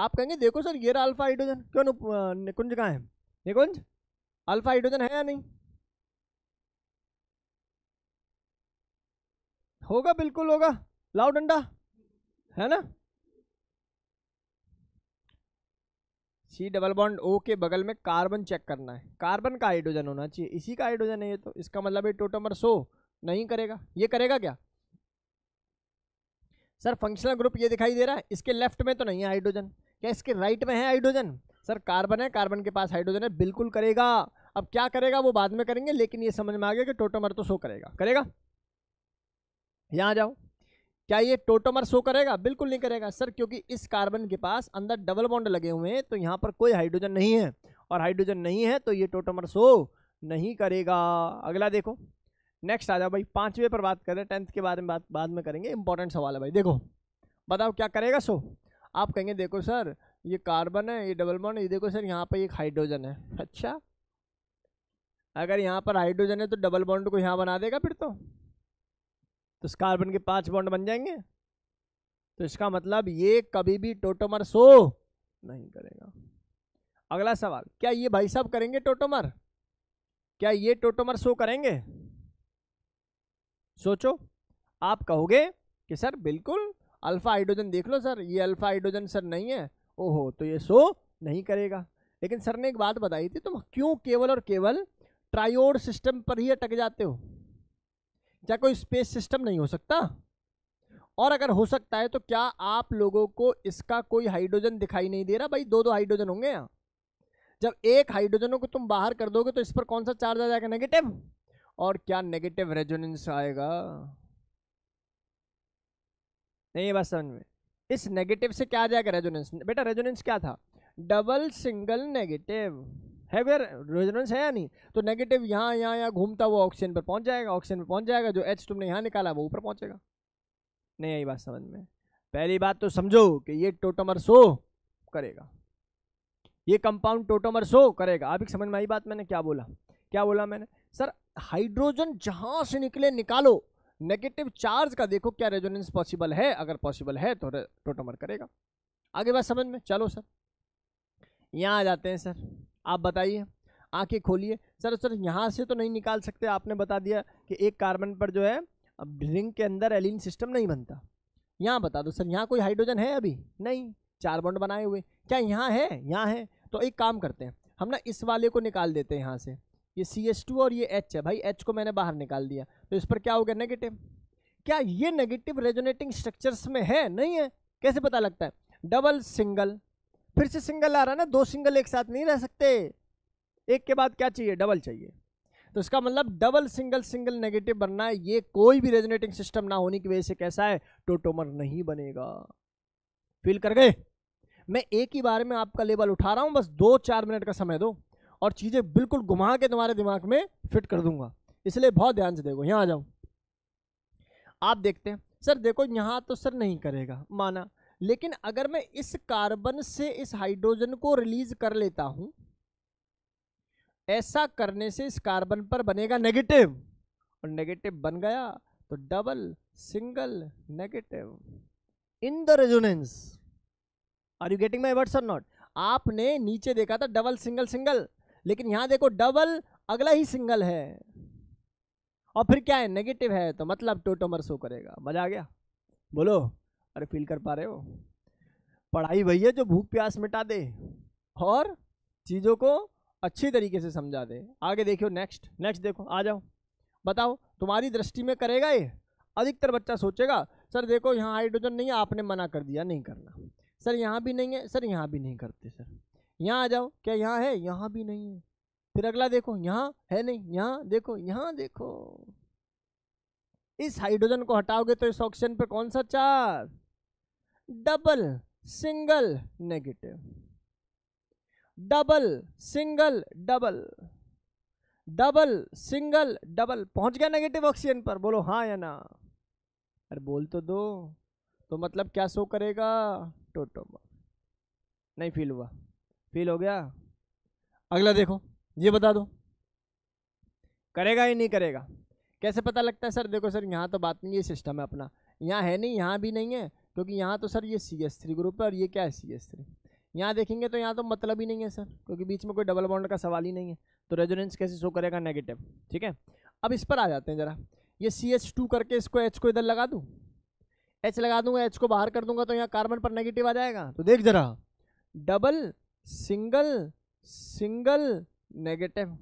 आप कहेंगे देखो सर ये रहा अल्फा हाइड्रोजन क्यों निकुंज कहाँ है निकुंज अल्फा हाइड्रोजन है या नहीं होगा बिल्कुल होगा लाओ डंडा है ना सी डबल बॉन्ड ओ के बगल में कार्बन चेक करना है कार्बन का हाइड्रोजन होना चाहिए इसी का हाइड्रोजन है ये तो इसका मतलब ये टोटोमर सो नहीं करेगा ये करेगा क्या सर फंक्शनल ग्रुप ये दिखाई दे रहा है इसके लेफ्ट में तो नहीं है हाइड्रोजन क्या इसके राइट में है हाइड्रोजन सर कार्बन है कार्बन के पास हाइड्रोजन है बिल्कुल करेगा अब क्या करेगा वो बाद में करेंगे लेकिन ये समझ में आ गया कि टोटोमर तो सो करेगा करेगा यहाँ जाओ क्या ये टोटोमर शो करेगा बिल्कुल नहीं करेगा सर क्योंकि इस कार्बन के पास अंदर डबल बॉन्ड लगे हुए हैं तो यहाँ पर कोई हाइड्रोजन नहीं है और हाइड्रोजन नहीं है तो ये टोटोमर शो नहीं करेगा अगला देखो नेक्स्ट आ जाओ भाई पाँचवें पर बात करें टेंथ के बारे में बात बाद में करेंगे इंपॉर्टेंट सवाल है भाई देखो बताओ क्या करेगा शो आप कहेंगे देखो सर ये कार्बन है ये डबल बॉन्ड ये देखो सर यहाँ पर एक हाइड्रोजन है अच्छा अगर यहाँ पर हाइड्रोजन है तो डबल बॉन्ड को यहाँ बना देगा फिर तो तो इस कार्बन के पांच बॉन्ड बन जाएंगे तो इसका मतलब ये कभी भी टोटोमर शो नहीं करेगा अगला सवाल क्या ये भाई साहब करेंगे टोटोमर क्या ये टोटोमर शो करेंगे सोचो आप कहोगे कि सर बिल्कुल अल्फा हाइड्रोजन देख लो सर ये अल्फा हाइड्रोजन सर नहीं है ओहो तो ये शो नहीं करेगा लेकिन सर ने एक बात बताई थी तुम क्यों केवल और केवल ट्रायोड सिस्टम पर ही अटक जाते हो क्या कोई स्पेस सिस्टम नहीं हो सकता और अगर हो सकता है तो क्या आप लोगों को इसका कोई हाइड्रोजन दिखाई नहीं दे रहा भाई दो दो हाइड्रोजन होंगे यहाँ जब एक हाइड्रोजनों को तुम बाहर कर दोगे तो इस पर कौन सा चार्ज आ जाएगा नेगेटिव और क्या नेगेटिव रेजोनेंस आएगा नहीं बस समझ में इस नेगेटिव से क्या आ जाएगा रेजोनेंस बेटा रेजोनेंस क्या था double single negative heavier resonance है या नहीं तो नेगेटिव यहाँ यहाँ यहाँ घूमता हुआ ऑक्सीजन पर पहुँच जाएगा ऑक्सीजन पर पहुँच जाएगा जो एच तुमने यहाँ निकाला वो ऊपर पहुँचेगा नहीं आई बात समझ में पहली बात तो समझो कि ये टोटोमर सो करेगा ये कंपाउंड टोटोमर सो करेगा अभी समझ में आई बात मैंने क्या बोला क्या बोला मैंने सर हाइड्रोजन जहाँ से निकले निकालो नेगेटिव चार्ज का देखो क्या रेजोनेंस पॉसिबल है अगर पॉसिबल है तो टोटोमर करेगा आगे बात समझ में चलो सर यहाँ आ जाते हैं सर आप बताइए आंखें खोलिए सर सर यहाँ से तो नहीं निकाल सकते आपने बता दिया कि एक कार्बन पर जो है रिंग के अंदर एलिन सिस्टम नहीं बनता यहाँ बता दो सर यहाँ कोई हाइड्रोजन है अभी नहीं चार बॉन्ड बनाए हुए क्या यहाँ है यहाँ है तो एक काम करते हैं हम ना इस वाले को निकाल देते हैं यहाँ से ये सी एस टू और ये एच है भाई एच को मैंने बाहर निकाल दिया तो इस पर क्या हो गया नेगेटिव क्या ये नेगेटिव रेजोनेटिंग स्ट्रक्चर्स में है नहीं है कैसे पता लगता है डबल सिंगल फिर से सिंगल आ रहा है ना दो सिंगल एक साथ नहीं रह सकते एक के बाद क्या चाहिए डबल चाहिए तो इसका मतलब डबल सिंगल सिंगल नेगेटिव बनना है ये कोई भी रेजोनेटिंग सिस्टम ना होने की वजह से कैसा है टोटोमर नहीं बनेगा फील कर गए मैं एक ही बार में आपका लेबल उठा रहा हूँ बस दो चार मिनट का समय दो और चीज़ें बिल्कुल घुमा के तुम्हारे दिमाग में फिट कर दूंगा इसलिए बहुत ध्यान से देखो यहाँ आ जाओ आप देखते हैं सर देखो यहाँ तो सर नहीं करेगा माना लेकिन अगर मैं इस कार्बन से इस हाइड्रोजन को रिलीज कर लेता हूं ऐसा करने से इस कार्बन पर बनेगा नेगेटिव और नेगेटिव बन गया तो double single negative in the resonance are you getting my words और नॉट आपने नीचे देखा था डबल सिंगल सिंगल लेकिन यहां देखो डबल अगला ही सिंगल है और फिर क्या है नेगेटिव है तो मतलब टोटोमर शो करेगा मजा आ गया बोलो अरे फील कर पा रहे हो पढ़ाई वही है जो भूख प्यास मिटा दे और चीज़ों को अच्छी तरीके से समझा दे आगे देखियो नेक्स्ट नेक्स्ट देखो आ जाओ बताओ तुम्हारी दृष्टि में करेगा ये अधिकतर बच्चा सोचेगा सर देखो यहाँ हाइड्रोजन नहीं है आपने मना कर दिया नहीं करना सर यहाँ भी नहीं है सर यहाँ भी नहीं करते सर यहाँ आ जाओ क्या यहाँ है यहाँ भी नहीं है फिर अगला देखो यहाँ है नहीं यहाँ देखो यहाँ देखो इस हाइड्रोजन को हटाओगे तो इस ऑक्सीजन पे कौन सा चार double single negative double single double double single double पहुंच गया नेगेटिव ऑक्सीजन पर बोलो हाँ या ना अरे बोल तो दो तो मतलब क्या शो करेगा टोटो नहीं फील हुआ फील हो गया अगला देखो ये बता दो करेगा या नहीं करेगा कैसे पता लगता है सर देखो सर यहाँ तो बात नहीं है सिस्टम है अपना यहाँ है नहीं यहाँ भी नहीं है क्योंकि यहाँ तो सर ये सी एस थ्री ग्रुप है और ये क्या है सी एस थ्री यहाँ देखेंगे तो यहाँ तो मतलब ही नहीं है सर क्योंकि बीच में कोई डबल बॉन्ड का सवाल ही नहीं है तो रेजोनेंस कैसे शो करेगा नेगेटिव ठीक है अब इस पर आ जाते हैं ज़रा ये सी एच टू करके इसको एच को इधर लगा दूँ एच लगा दूंगा एच को बाहर कर दूंगा तो यहाँ कार्बन पर नेगेटिव आ जाएगा तो देख ज़रा डबल सिंगल सिंगल नेगेटिव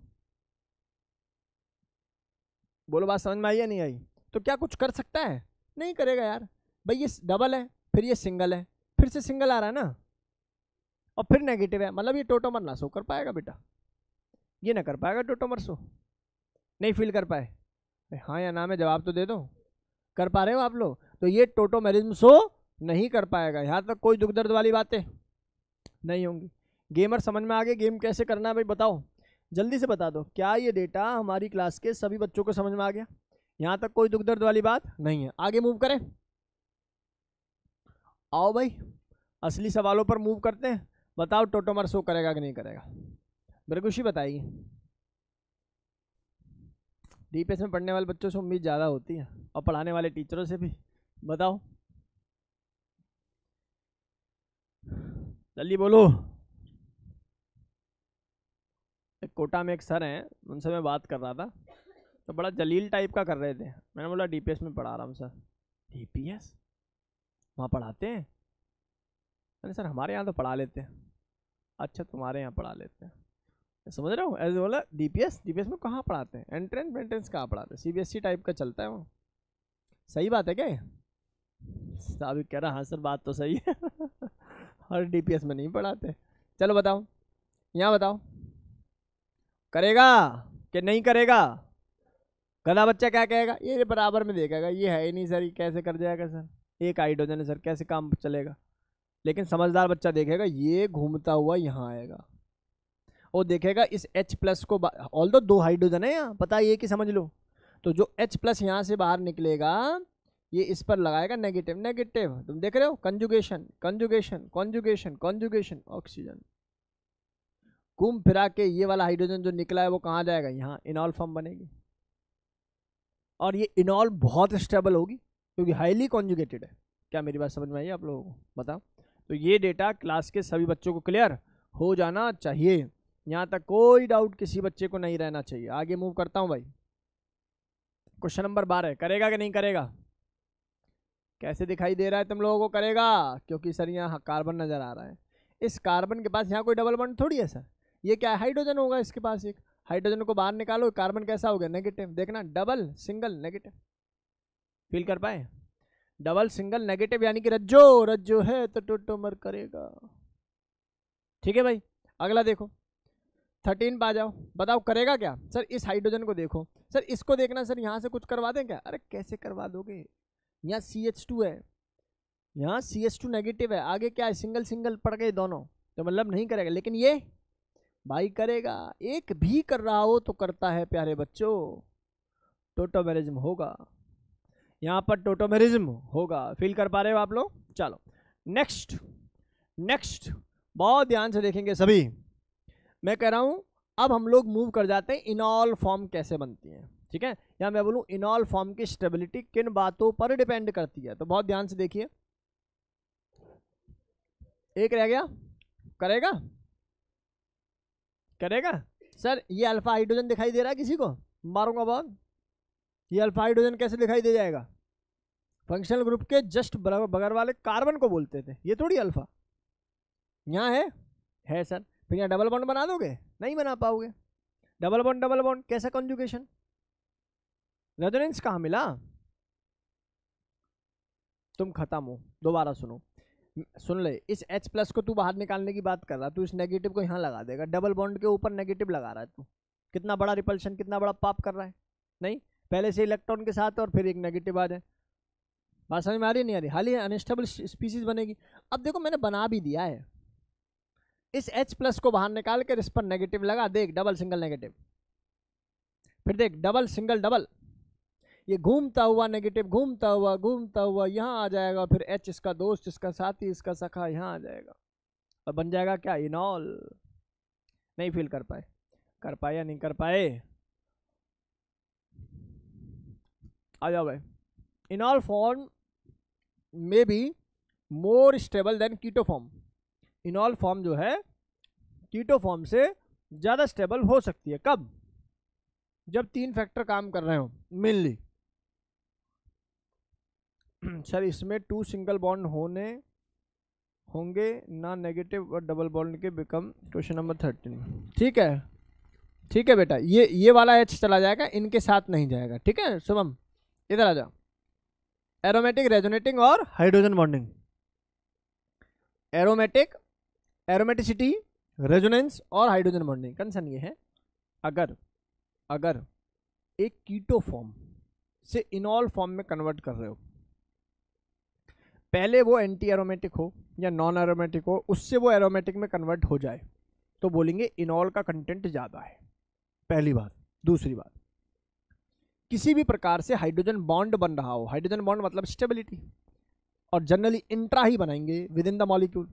बोलो बात समझ में आई या नहीं आई तो क्या कुछ कर सकता है नहीं करेगा यार भाई ये डबल है फिर ये सिंगल है फिर से सिंगल आ रहा है ना और फिर नेगेटिव है मतलब ये टोटोमर ना सो कर पाएगा बेटा ये ना कर पाएगा टोटोमर सो नहीं फील कर पाए हाँ या ना मैं जवाब तो दे दो कर पा रहे हो आप लोग तो ये टोटोमेरिज्म सो नहीं कर पाएगा यहाँ तक कोई दुख दर्द वाली बातें नहीं होंगी गेमर समझ में आ गए गेम कैसे करना है भाई बताओ जल्दी से बता दो क्या ये डेटा हमारी क्लास के सभी बच्चों को समझ में आ गया यहाँ तक कोई दुख दर्द वाली बात नहीं है आगे मूव करें आओ भाई असली सवालों पर मूव करते हैं बताओ टोटोमर शो करेगा कि नहीं करेगा मेरे खुशी बताएगी डीपीएस में पढ़ने वाले बच्चों से उम्मीद ज़्यादा होती है और पढ़ाने वाले टीचरों से भी बताओ जल्दी बोलो एक कोटा में एक सर हैं उनसे मैं बात कर रहा था तो बड़ा जलील टाइप का कर रहे थे मैंने बोला डीपीएस में पढ़ा रहा हूँ सर डीपीएस वहाँ पढ़ाते हैं अरे सर हमारे यहाँ तो पढ़ा लेते हैं अच्छा तुम्हारे यहाँ पढ़ा लेते हैं समझ रहे हो एज बोला D P S D P S में कहाँ पढ़ाते हैं एंट्रेंस वेंट्रेंस कहाँ पढ़ाते हैं C B S E type का चलता है वो सही बात है क्या साबिक कह रहा हाँ सर बात तो सही है हर डी पी एस में नहीं पढ़ाते चलो बताओ यहाँ बताओ करेगा कि नहीं करेगा गधा बच्चा क्या कहेगा ये बराबर में देखेगा ये है ही नहीं सर ये कैसे कर जाएगा सर एक हाइड्रोजन है सर कैसे काम चलेगा लेकिन समझदार बच्चा देखेगा ये घूमता हुआ यहाँ आएगा और देखेगा इस H प्लस को ऑल दो, हाइड्रोजन है यहाँ पता ये कि समझ लो तो जो H प्लस यहाँ से बाहर निकलेगा ये इस पर लगाएगा नेगेटिव नेगेटिव तुम देख रहे हो conjugation conjugation conjugation conjugation oxygen घूम फिरा के ये वाला हाइड्रोजन जो निकला है वो कहाँ जाएगा यहाँ इनॉल फॉर्म बनेगी और ये इनॉल बहुत स्टेबल होगी क्योंकि हाईली कॉन्जुगेटेड है क्या मेरी बात समझ में आई आप लोगों को बताओ तो ये डेटा क्लास के सभी बच्चों को क्लियर हो जाना चाहिए यहाँ तक कोई डाउट किसी बच्चे को नहीं रहना चाहिए आगे मूव करता हूँ भाई क्वेश्चन नंबर बारह करेगा कि नहीं करेगा कैसे दिखाई दे रहा है तुम लोगों को करेगा क्योंकि सर यहाँ कार्बन नज़र आ रहा है इस कार्बन के पास यहाँ कोई डबल बॉन्ड थोड़ी है सर ये क्या है हाइड्रोजन होगा इसके पास एक हाइड्रोजन को बाहर निकालो कार्बन कैसा हो गया नेगेटिव देखना डबल सिंगल नेगेटिव फील कर पाए डबल सिंगल नेगेटिव यानी कि रज्जो रज्जो है तो टोटो मर करेगा ठीक है भाई अगला देखो थर्टीन पा जाओ बताओ करेगा क्या सर इस हाइड्रोजन को देखो सर इसको देखना सर यहाँ से कुछ करवा दें क्या अरे कैसे करवा दोगे यहाँ सी एच टू है यहाँ सी एच टू नेगेटिव है आगे क्या है सिंगल सिंगल पड़ गए दोनों तो मतलब नहीं करेगा लेकिन ये भाई करेगा एक भी कर रहा हो तो करता है प्यारे बच्चों टोटोमेरिज्म होगा यहाँ पर टोटोमेरिज्म होगा फील कर पा रहे हो आप लोग चलो नेक्स्ट नेक्स्ट बहुत ध्यान से देखेंगे सभी मैं कह रहा हूँ अब हम लोग मूव कर जाते हैं इनॉल फॉर्म कैसे बनती है ठीक है या मैं बोलूँ इनॉल फॉर्म की स्टेबिलिटी किन बातों पर डिपेंड करती है तो बहुत ध्यान से देखिए एक रह गया करेगा करेगा सर ये अल्फा हाइड्रोजन दिखाई दे रहा है किसी को मारूंगा बहुत ये अल्फा हाइड्रोजन कैसे दिखाई दे जाएगा फंक्शनल ग्रुप के जस्ट बगर वाले कार्बन को बोलते थे ये थोड़ी अल्फा यहाँ है है सर फिर यहाँ डबल बॉन्ड बना दोगे नहीं बना पाओगे डबल बॉन्ड डबल बॉन्ड कैसा कॉन्जुकेशन रेजोनेंस कहाँ मिला तुम खत्म हो दोबारा सुनो सुन ले इस H प्लस को तू बाहर निकालने की बात कर रहा तू तो इस नेगेटिव को यहाँ लगा देगा डबल बॉन्ड के ऊपर नेगेटिव लगा रहा है तू कितना बड़ा रिपल्शन कितना बड़ा पाप कर रहा है नहीं पहले से इलेक्ट्रॉन के साथ और फिर एक नेगेटिव आ जाए बात समझ में आ रही नहीं आ रही हाल ही अनस्टेबल स्पीसीज बनेगी अब देखो मैंने बना भी दिया है इस H प्लस को बाहर निकाल कर इस पर नेगेटिव लगा देख डबल सिंगल नेगेटिव फिर देख डबल सिंगल डबल ये घूमता हुआ नेगेटिव घूमता हुआ घूमता हुआ यहाँ आ जाएगा फिर एच इसका दोस्त इसका साथी इसका सखा यहाँ आ जाएगा और बन जाएगा क्या इनॉल नहीं फील कर पाए कर पाए या नहीं कर पाए आ जाओ भाई enol form may be more stable than keto form enol form जो है कीटो फॉर्म से ज़्यादा स्टेबल हो सकती है कब जब तीन फैक्टर काम कर रहे हो मेनली सर इसमें टू सिंगल बॉन्ड होने होंगे ना नेगेटिव और डबल बॉन्ड के बिकम क्वेश्चन नंबर थर्टीन ठीक है ठीक है बेटा ये ये वाला एच चला जाएगा इनके साथ नहीं जाएगा ठीक है शुभम इधर आ जाओ एरोमेटिक रेजोनेटिंग और hydrogen bonding aromatic aromaticity resonance और हाइड्रोजन बॉन्डिंग कंसर्न ये है अगर अगर एक कीटो फॉर्म से इनॉल फॉर्म में कन्वर्ट कर रहे हो पहले वो एंटी एरोमेटिक हो या नॉन एरोमेटिक हो उससे वो एरोमेटिक में कन्वर्ट हो जाए तो बोलेंगे इनॉल का कंटेंट ज़्यादा है पहली बात दूसरी बात किसी भी प्रकार से हाइड्रोजन बॉन्ड बन रहा हो हाइड्रोजन बॉन्ड मतलब स्टेबिलिटी और जनरली इंट्रा ही बनाएंगे विद इन द मॉलिक्यूल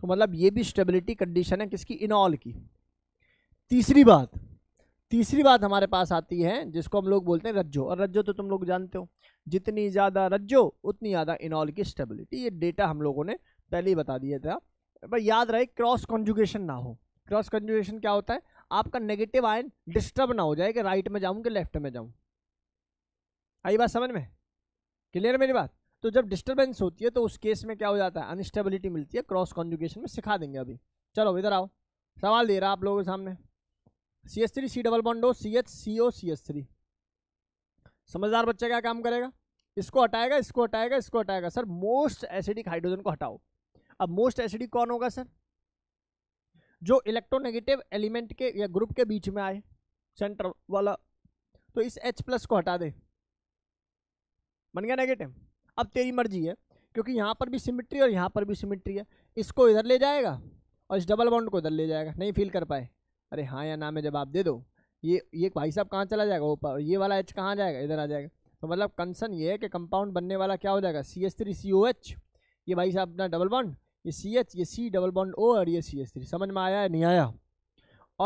तो मतलब ये भी स्टेबिलिटी कंडीशन है किसकी इनॉल की तीसरी बात तीसरी बात हमारे पास आती है जिसको हम लोग बोलते हैं रज्जो और रज्जो तो तुम लोग जानते हो जितनी ज़्यादा रज्जो उतनी ज़्यादा इनॉल की स्टेबिलिटी ये डेटा हम लोगों ने पहले ही बता दिया था पर याद रहे क्रॉस कॉन्जुगेशन ना हो क्रॉस कॉन्जुगेशन क्या होता है आपका नेगेटिव आयन डिस्टर्ब ना हो जाए कि राइट में जाऊँ कि लेफ्ट में जाऊँ आई बात समझ में क्लियर मेरी बात तो जब डिस्टर्बेंस होती है तो उस केस में क्या हो जाता है अनस्टेबिलिटी मिलती है क्रॉस कॉन्जुकेशन में सिखा देंगे अभी चलो इधर आओ सवाल दे रहा आप लोगों के सामने C S three C double bond O C H C O C S three समझदार बच्चा क्या काम करेगा इसको हटाएगा इसको हटाएगा इसको हटाएगा सर मोस्ट एसिडिक हाइड्रोजन को हटाओ अब मोस्ट एसिडिक कौन होगा सर जो इलेक्ट्रोनेगेटिव एलिमेंट के या ग्रुप के बीच में आए सेंटर वाला तो इस H प्लस को हटा दे बन गया नेगेटिव अब तेरी मर्जी है क्योंकि यहाँ पर भी सिमिट्री और यहाँ पर भी सिमिट्री है इसको इधर ले जाएगा और इस डबल बाउंड को इधर ले जाएगा नहीं फील कर पाए अरे हाँ या ना में जवाब दे दो ये ये भाई साहब कहाँ चला जाएगा ऊपर ये वाला एच कहाँ जाएगा इधर आ जाएगा तो मतलब कंसर्न ये है कि कंपाउंड बनने वाला क्या हो जाएगा C S three C O H ये भाई साहब अपना डबल बॉन्ड ये सी एच ये सी डबल बॉन्ड ओ और ये सी एस थ्री समझ में आया नहीं आया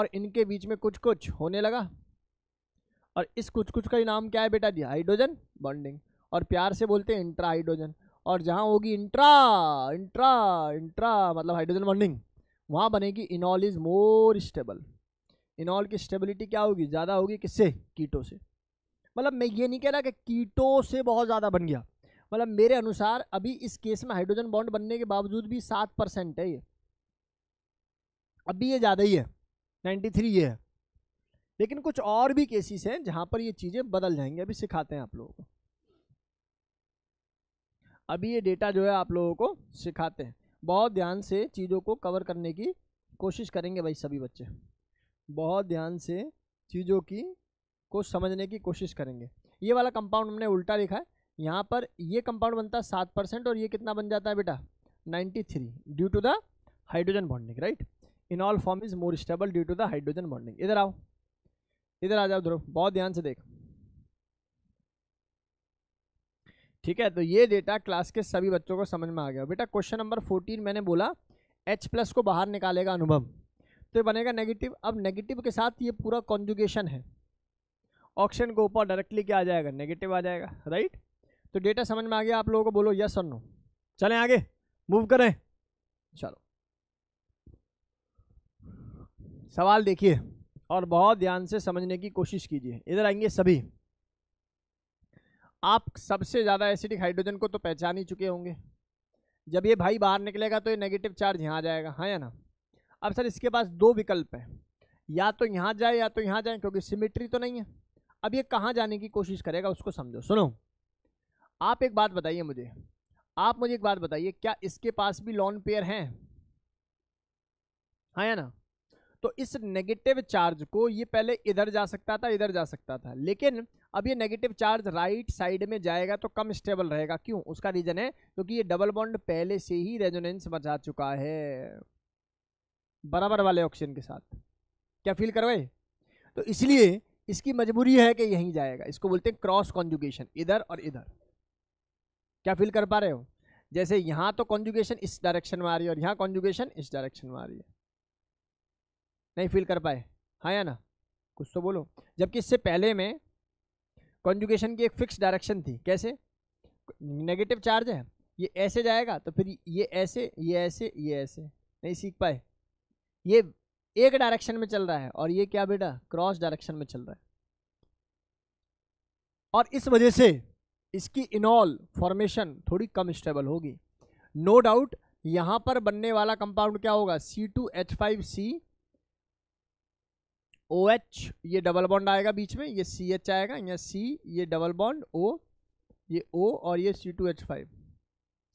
और इनके बीच में कुछ कुछ होने लगा और इस कुछ कुछ का नाम क्या है बेटा जी हाइड्रोजन बॉन्डिंग और प्यार से बोलते हैं इंट्रा हाइड्रोजन और जहाँ होगी इंट्रा इंट्रा इंट्रा मतलब हाइड्रोजन बॉन्डिंग वहाँ बनेगी इनॉल इज़ मोर स्टेबल इनॉल की स्टेबिलिटी क्या होगी ज़्यादा होगी किससे कीटो से मतलब मैं ये नहीं कह रहा कि कीटो से बहुत ज़्यादा बन गया मतलब मेरे अनुसार अभी इस केस में हाइड्रोजन बॉन्ड बनने के बावजूद भी सात परसेंट है ये अभी ये ज़्यादा ही है नाइन्टी थ्री ये है लेकिन कुछ और भी केसेस हैं जहाँ पर ये चीज़ें बदल जाएंगी अभी सिखाते हैं आप लोगों को अभी ये डेटा जो है आप लोगों को सिखाते हैं बहुत ध्यान से चीज़ों को कवर करने की कोशिश करेंगे भाई सभी बच्चे बहुत ध्यान से चीज़ों की को समझने की कोशिश करेंगे ये वाला कंपाउंड हमने उल्टा लिखा है यहाँ पर ये कंपाउंड बनता है सात परसेंट और ये कितना बन जाता है बेटा ninety three due to the hydrogen bonding right enol form is more stable due to the hydrogen bonding इधर आओ इधर आ जाओ ध्रुव बहुत ध्यान से देख ठीक है तो ये डेटा क्लास के सभी बच्चों को समझ में आ गया बेटा क्वेश्चन नंबर फोर्टीन मैंने बोला एच प्लस को बाहर निकालेगा अनुभव तो ये बनेगा नेगेटिव अब नेगेटिव के साथ ये पूरा कॉन्जुगेशन है ऑप्शन के ऊपर डायरेक्टली क्या आ जाएगा नेगेटिव आ जाएगा राइट तो डेटा समझ में आ गया आप लोगों को बोलो यस और नो चलें आगे मूव करें चलो सवाल देखिए और बहुत ध्यान से समझने की कोशिश कीजिए इधर आएंगे सभी आप सबसे ज़्यादा एसिडिक हाइड्रोजन को तो पहचान ही चुके होंगे जब ये भाई बाहर निकलेगा तो ये नेगेटिव चार्ज यहाँ आ जाएगा हाँ या ना अब सर इसके पास दो विकल्प हैं या तो यहाँ जाए या तो यहाँ जाए क्योंकि सिमिट्री तो नहीं है अब ये कहाँ जाने की कोशिश करेगा उसको समझो सुनो आप एक बात बताइए मुझे आप मुझे एक बात बताइए क्या इसके पास भी लॉन पेयर हैं हाँ या ना तो इस नेगेटिव चार्ज को ये पहले इधर जा सकता था इधर जा सकता था लेकिन अब ये नेगेटिव चार्ज राइट साइड में जाएगा तो कम स्टेबल रहेगा क्यों उसका रीज़न है क्योंकि तो ये डबल बॉन्ड पहले से ही रेजोनेंस बचा चुका है बराबर वाले ऑक्सीजन के साथ क्या फील करवाए तो इसलिए इसकी मजबूरी है कि यहीं जाएगा इसको बोलते हैं क्रॉस कॉन्जुगेशन इधर और इधर क्या फील कर पा रहे हो जैसे यहाँ तो कॉन्जुगेशन इस डायरेक्शन में आ रही है और यहाँ कॉन्जुगेशन इस डायरेक्शन में आ रही है नहीं फील कर पाए हाँ या ना कुछ तो बोलो जबकि इससे पहले में कॉन्जुगेशन की एक फिक्स डायरेक्शन थी कैसे नेगेटिव चार्ज है ये ऐसे जाएगा तो फिर ये ऐसे ये ऐसे ये ऐसे नहीं सीख पाए ये एक डायरेक्शन में चल रहा है और ये क्या बेटा क्रॉस डायरेक्शन में चल रहा है और इस वजह से इसकी इनॉल फॉर्मेशन थोड़ी कम स्टेबल होगी नो डाउट यहाँ पर बनने वाला कंपाउंड क्या होगा C two H five C O H ये डबल बॉन्ड आएगा बीच में ये सी एच आएगा या सी ये डबल बॉन्ड ओ ये ओ और ये सी टू एच फाइव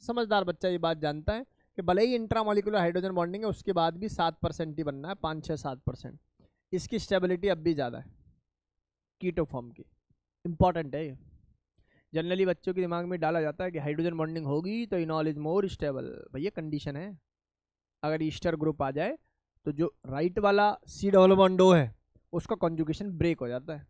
समझदार बच्चा ये बात जानता है कि भले ही इंट्रामोलिकुलर हाइड्रोजन बॉन्डिंग है उसके बाद भी सात परसेंट ही बनना है पाँच छः सात परसेंट इसकी स्टेबिलिटी अब भी ज़्यादा है कीटोफॉर्म की इम्पॉर्टेंट है ये जनरली बच्चों के दिमाग में डाला जाता है कि हाइड्रोजन बॉन्डिंग होगी तो इनॉल इज मोर स्टेबल भैया कंडीशन है अगर ईस्टर ग्रुप आ जाए तो जो राइट वाला सी डबल बॉन्ड ओ है उसका कॉन्जुगेशन ब्रेक हो जाता है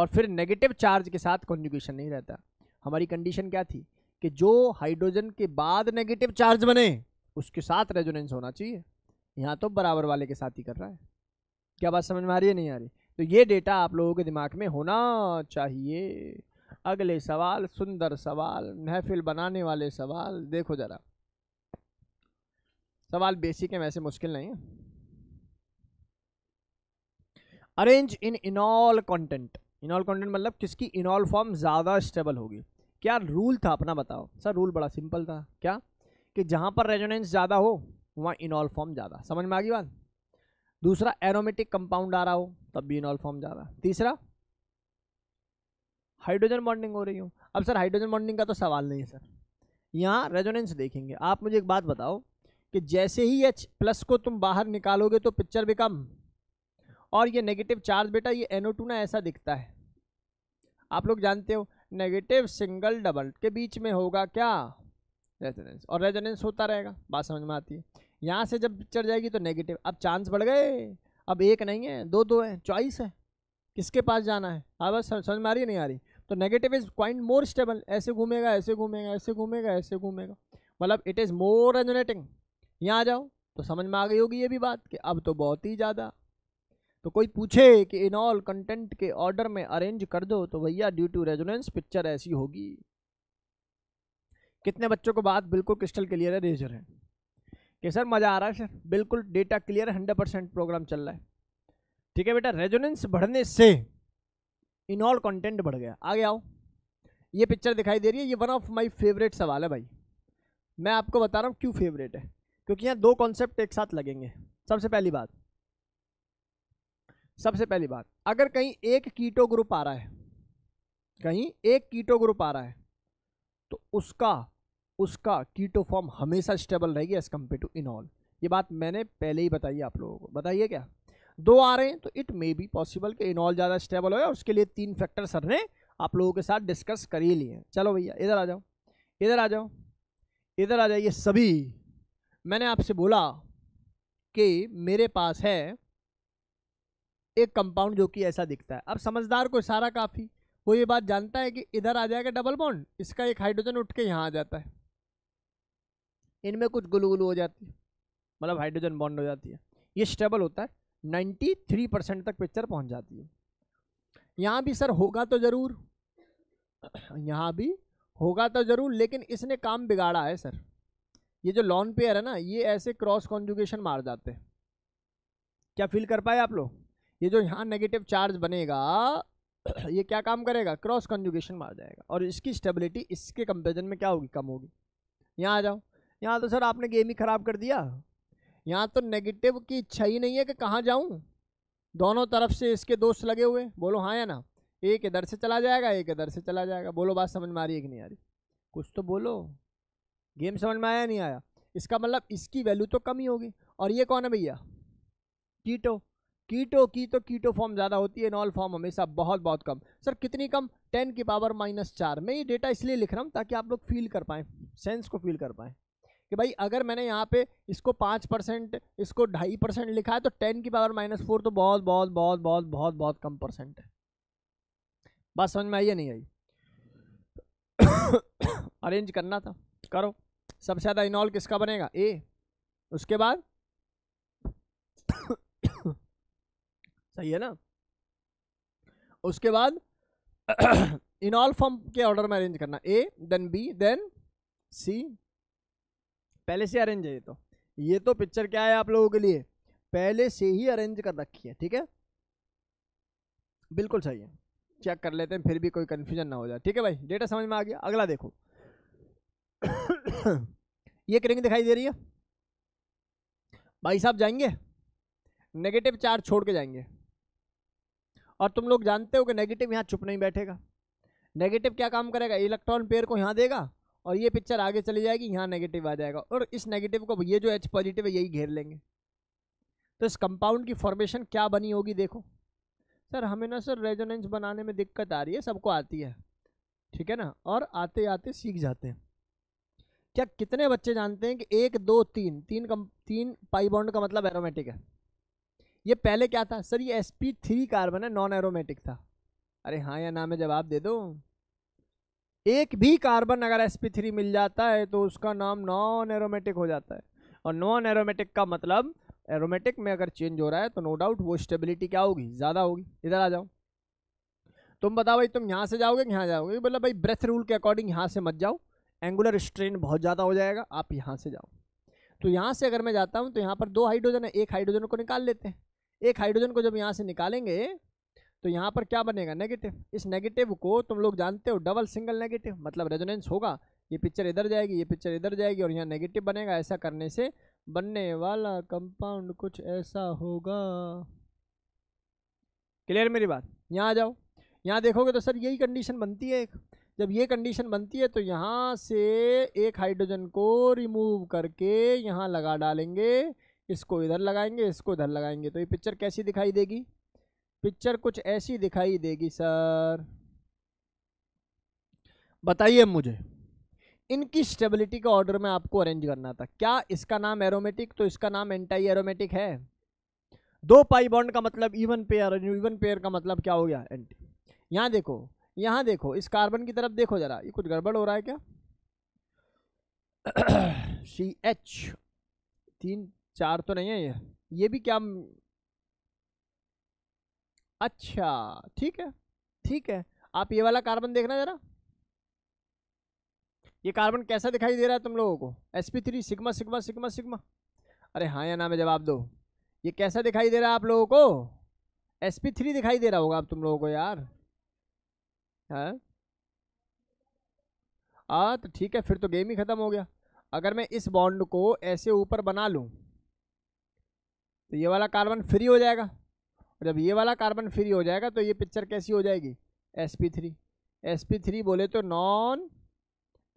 और फिर नेगेटिव चार्ज के साथ कॉन्जुगेशन नहीं रहता हमारी कंडीशन क्या थी कि जो हाइड्रोजन के बाद नेगेटिव चार्ज बने उसके साथ रेजोनेंस होना चाहिए यहाँ तो बराबर वाले के साथ ही कर रहा है क्या बात समझ में आ रही है नहीं आ रही तो ये डेटा आप लोगों के दिमाग में होना चाहिए अगले सवाल सुंदर सवाल महफिल बनाने वाले सवाल देखो ज़रा सवाल बेसिक है वैसे मुश्किल नहीं है arrange in enol content enol content मतलब किसकी इनऑल फॉर्म ज़्यादा स्टेबल होगी क्या रूल था अपना बताओ सर रूल बड़ा सिंपल था क्या कि जहाँ पर रेजोनेंस ज़्यादा हो वहाँ इनऑल फॉर्म ज़्यादा समझ में आ गई बात दूसरा एरोमेटिक कंपाउंड आ रहा हो तब भी इनऑल फॉर्म ज़्यादा तीसरा हाइड्रोजन बॉन्डिंग हो रही हो अब सर हाइड्रोजन बॉन्डिंग का तो सवाल नहीं है सर यहाँ रेजोनेंस देखेंगे आप मुझे एक बात बताओ कि जैसे ही एच प्लस को तुम बाहर निकालोगे तो पिक्चर बिकम और ये नेगेटिव चार्ज बेटा ये एनओ टू ना ऐसा दिखता है आप लोग जानते हो नेगेटिव सिंगल डबल के बीच में होगा क्या रेजोनेंस और रेजोनेंस होता रहेगा बात समझ में आती है यहाँ से जब पिक्चर जाएगी तो नेगेटिव अब चांस बढ़ गए अब एक नहीं है दो दो है चॉइस है किसके पास जाना है हाँ बस समझ में आ रही नहीं आ रही तो negative is quite more stable ऐसे घूमेगा ऐसे घूमेगा ऐसे घूमेगा ऐसे घूमेगा मतलब इट इज़ मोर रेजोनेटिंग यहाँ आ जाओ तो समझ में आ गई होगी ये भी बात कि अब तो बहुत ही ज़्यादा तो कोई पूछे कि ऑल कंटेंट के ऑर्डर में अरेंज कर दो तो भैया ड्यू टू रेजोनेंस पिक्चर ऐसी होगी कितने बच्चों को बात बिल्कुल क्रिस्टल क्लियर है रेजर है कि सर मज़ा आ रहा है सर बिल्कुल डेटा क्लियर है हंड्रेड परसेंट प्रोग्राम चल रहा है ठीक है बेटा रेजोनेंस बढ़ने से इनऑल कंटेंट बढ़ गया आगे आओ ये पिक्चर दिखाई दे रही है ये वन ऑफ माई फेवरेट सवाल है भाई मैं आपको बता रहा हूँ क्यों फेवरेट है क्योंकि यहाँ दो कॉन्सेप्ट एक साथ लगेंगे सबसे पहली बात सबसे पहली बात अगर कहीं एक कीटो ग्रुप आ रहा है कहीं एक कीटो ग्रुप आ रहा है तो उसका उसका कीटो फॉर्म हमेशा स्टेबल रहेगी एज कम्पेयर टू इनऑल ये बात मैंने पहले ही बताई आप लोगों को बताइए क्या दो आ रहे हैं तो इट मे बी पॉसिबल कि इनऑल ज़्यादा स्टेबल हो उसके लिए तीन फैक्टर सर ने आप लोगों के साथ डिस्कस कर ही लिए चलो भैया इधर आ जाओ इधर आ जाओ इधर आ जाइए सभी मैंने आपसे बोला कि मेरे पास है एक कंपाउंड जो कि ऐसा दिखता है अब समझदार को इशारा काफ़ी वो ये बात जानता है कि इधर आ जाएगा डबल बॉन्ड इसका एक हाइड्रोजन उठ के यहाँ आ जाता है इनमें कुछ गुलू गुलू हो जाती है मतलब हाइड्रोजन बॉन्ड हो जाती है ये स्टेबल होता है नाइन्टी थ्री परसेंट तक पिक्चर पहुँच जाती है यहाँ भी सर होगा तो ज़रूर यहाँ भी होगा तो ज़रूर लेकिन इसने काम बिगाड़ा है सर ये जो लॉन पेयर है ना ये ऐसे क्रॉस कॉन्जुगेशन मार जाते हैं क्या फील कर पाए आप लोग ये जो यहाँ नेगेटिव चार्ज बनेगा ये क्या काम करेगा क्रॉस कंजुगेशन मार जाएगा और इसकी स्टेबिलिटी इसके कंपेरिजन में क्या होगी कम होगी यहाँ आ जाओ यहाँ तो सर आपने गेम ही ख़राब कर दिया यहाँ तो नेगेटिव की इच्छा ही नहीं है कि कहाँ जाऊँ दोनों तरफ से इसके दोस्त लगे हुए बोलो हाँ या ना एक इधर से चला जाएगा एक इधर से चला जाएगा बोलो बात समझ में आ रही है कि नहीं आ रही कुछ तो बोलो गेम समझ में आया नहीं आया इसका मतलब इसकी वैल्यू तो कम ही होगी और ये कौन है भैया कीटो कीटो की तो कीटो फॉर्म ज़्यादा होती है नॉल फॉर्म हमेशा बहुत बहुत कम सर कितनी कम टेन की पावर माइनस चार मैं ये डेटा इसलिए लिख रहा हूँ ताकि आप लोग फील कर पाएँ सेंस को फील कर पाएँ कि भाई अगर मैंने यहाँ पे इसको पाँच परसेंट इसको ढाई परसेंट लिखा है तो टेन की पावर माइनस फोर तो बहुत बहुत बहुत बहुत बहुत बहुत कम परसेंट है बात समझ में आई या नहीं आई अरेंज करना था करो सबसे ज़्यादा इनॉल किसका बनेगा ए उसके बाद सही है ना उसके बाद इन ऑल फॉर्म के ऑर्डर में अरेंज करना A then B then C पहले से अरेंज है ये तो ये तो पिक्चर क्या है आप लोगों के लिए पहले से ही अरेंज कर रखी है ठीक है बिल्कुल सही है चेक कर लेते हैं फिर भी कोई कन्फ्यूजन ना हो जाए ठीक है भाई डेटा समझ में आ गया अगला देखो ये क्रिंग दिखाई दे रही है भाई साहब जाएंगे नेगेटिव चार्ज छोड़ के जाएंगे और तुम लोग जानते हो कि नेगेटिव यहाँ चुप नहीं बैठेगा नेगेटिव क्या काम करेगा इलेक्ट्रॉन पेयर को यहाँ देगा और ये पिक्चर आगे चली जाएगी यहाँ नेगेटिव आ जाएगा और इस नेगेटिव को ये जो एच पॉजिटिव है यही घेर लेंगे तो इस कंपाउंड की फॉर्मेशन क्या बनी होगी देखो सर हमें ना सर रेजोनेंस बनाने में दिक्कत आ रही है सबको आती है ठीक है ना और आते आते सीख जाते हैं क्या कितने बच्चे जानते हैं कि एक दो तीन तीन कम तीन पाईबाउंड का मतलब एरोमेटिक है ये पहले क्या था सर ये एस पी थ्री कार्बन है नॉन एरोमेटिक था अरे हाँ या ना में जवाब दे दो एक भी कार्बन अगर एस पी थ्री मिल जाता है तो उसका नाम नॉन एरोमेटिक हो जाता है और नॉन एरोमेटिक का मतलब एरोमेटिक में अगर चेंज हो रहा है तो नो डाउट वो स्टेबिलिटी क्या होगी ज़्यादा होगी इधर आ जाओ तुम बताओ भाई तुम यहाँ से जाओगे यहाँ जाओगे मतलब भाई ब्रेथ रूल के अकॉर्डिंग यहाँ से मत जाओ एंगुलर स्ट्रेन बहुत ज़्यादा हो जाएगा आप यहाँ से जाओ तो यहाँ से अगर मैं जाता हूँ तो यहाँ पर दो हाइड्रोजन है एक हाइड्रोजन को निकाल लेते हैं एक हाइड्रोजन को जब यहाँ से निकालेंगे तो यहाँ पर क्या बनेगा नेगेटिव इस नेगेटिव को तुम लोग जानते हो डबल सिंगल नेगेटिव मतलब रेजोनेंस होगा ये पिक्चर इधर जाएगी ये पिक्चर इधर जाएगी और यहाँ नेगेटिव बनेगा ऐसा करने से बनने वाला कंपाउंड कुछ ऐसा होगा क्लियर मेरी बात यहाँ आ जाओ यहाँ देखोगे तो सर यही कंडीशन बनती है एक जब ये कंडीशन बनती है तो यहाँ से एक हाइड्रोजन को रिमूव करके यहाँ लगा डालेंगे इसको इधर लगाएंगे इसको इधर लगाएंगे तो ये पिक्चर कैसी दिखाई देगी पिक्चर कुछ ऐसी दिखाई देगी सर बताइए मुझे इनकी स्टेबिलिटी का ऑर्डर में आपको अरेंज करना था क्या इसका नाम एरोमेटिक तो इसका नाम एंटाई एरोमेटिक है दो पाई बॉन्ड का मतलब इवन पेयर इवन पेयर का मतलब क्या हो गया एंटी यहाँ देखो यहाँ देखो इस कार्बन की तरफ देखो जरा ये कुछ गड़बड़ हो रहा है क्या सी एच तीन चार तो नहीं है ये ये भी क्या अच्छा ठीक है ठीक है आप ये वाला कार्बन देखना ज़रा ये कार्बन कैसा दिखाई दे रहा है तुम लोगों को S P three sigma sigma sigma sigma अरे हाँ या ना में जवाब दो ये कैसा दिखाई दे रहा है आप लोगों को एस पी थ्री दिखाई दे रहा होगा आप तुम लोगों को यार है हाँ? हाँ तो ठीक है फिर तो गेम ही ख़त्म हो गया अगर मैं इस बॉन्ड को ऐसे ऊपर बना लूँ तो ये वाला कार्बन फ्री हो जाएगा और जब ये वाला कार्बन फ्री हो जाएगा तो ये पिक्चर कैसी हो जाएगी S P three S P three बोले तो नॉन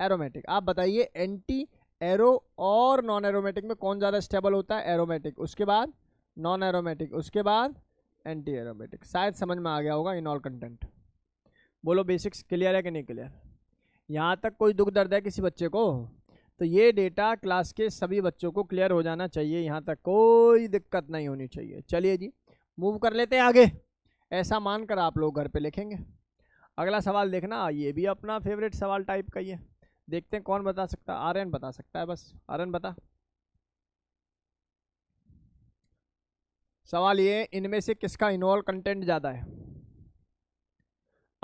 एरोमेटिक आप बताइए एंटी एरो और नॉन एरोमेटिक में कौन ज़्यादा स्टेबल होता है एरोमेटिक उसके बाद नॉन एरोमेटिक उसके बाद एंटी एरोमेटिक शायद समझ में आ गया होगा इनऑल कंटेंट बोलो बेसिक्स क्लियर है कि नहीं क्लियर यहाँ तक कोई दुख दर्द है किसी बच्चे को तो ये डेटा क्लास के सभी बच्चों को क्लियर हो जाना चाहिए यहाँ तक कोई दिक्कत नहीं होनी चाहिए चलिए जी मूव कर लेते हैं आगे ऐसा मानकर आप लोग घर पे लिखेंगे अगला सवाल देखना ये भी अपना फेवरेट सवाल टाइप का ही है देखते हैं कौन बता सकता है आर्यन बता सकता है बस आर्यन बता सवाल ये इनमें से किसका इनऑल कंटेंट ज़्यादा है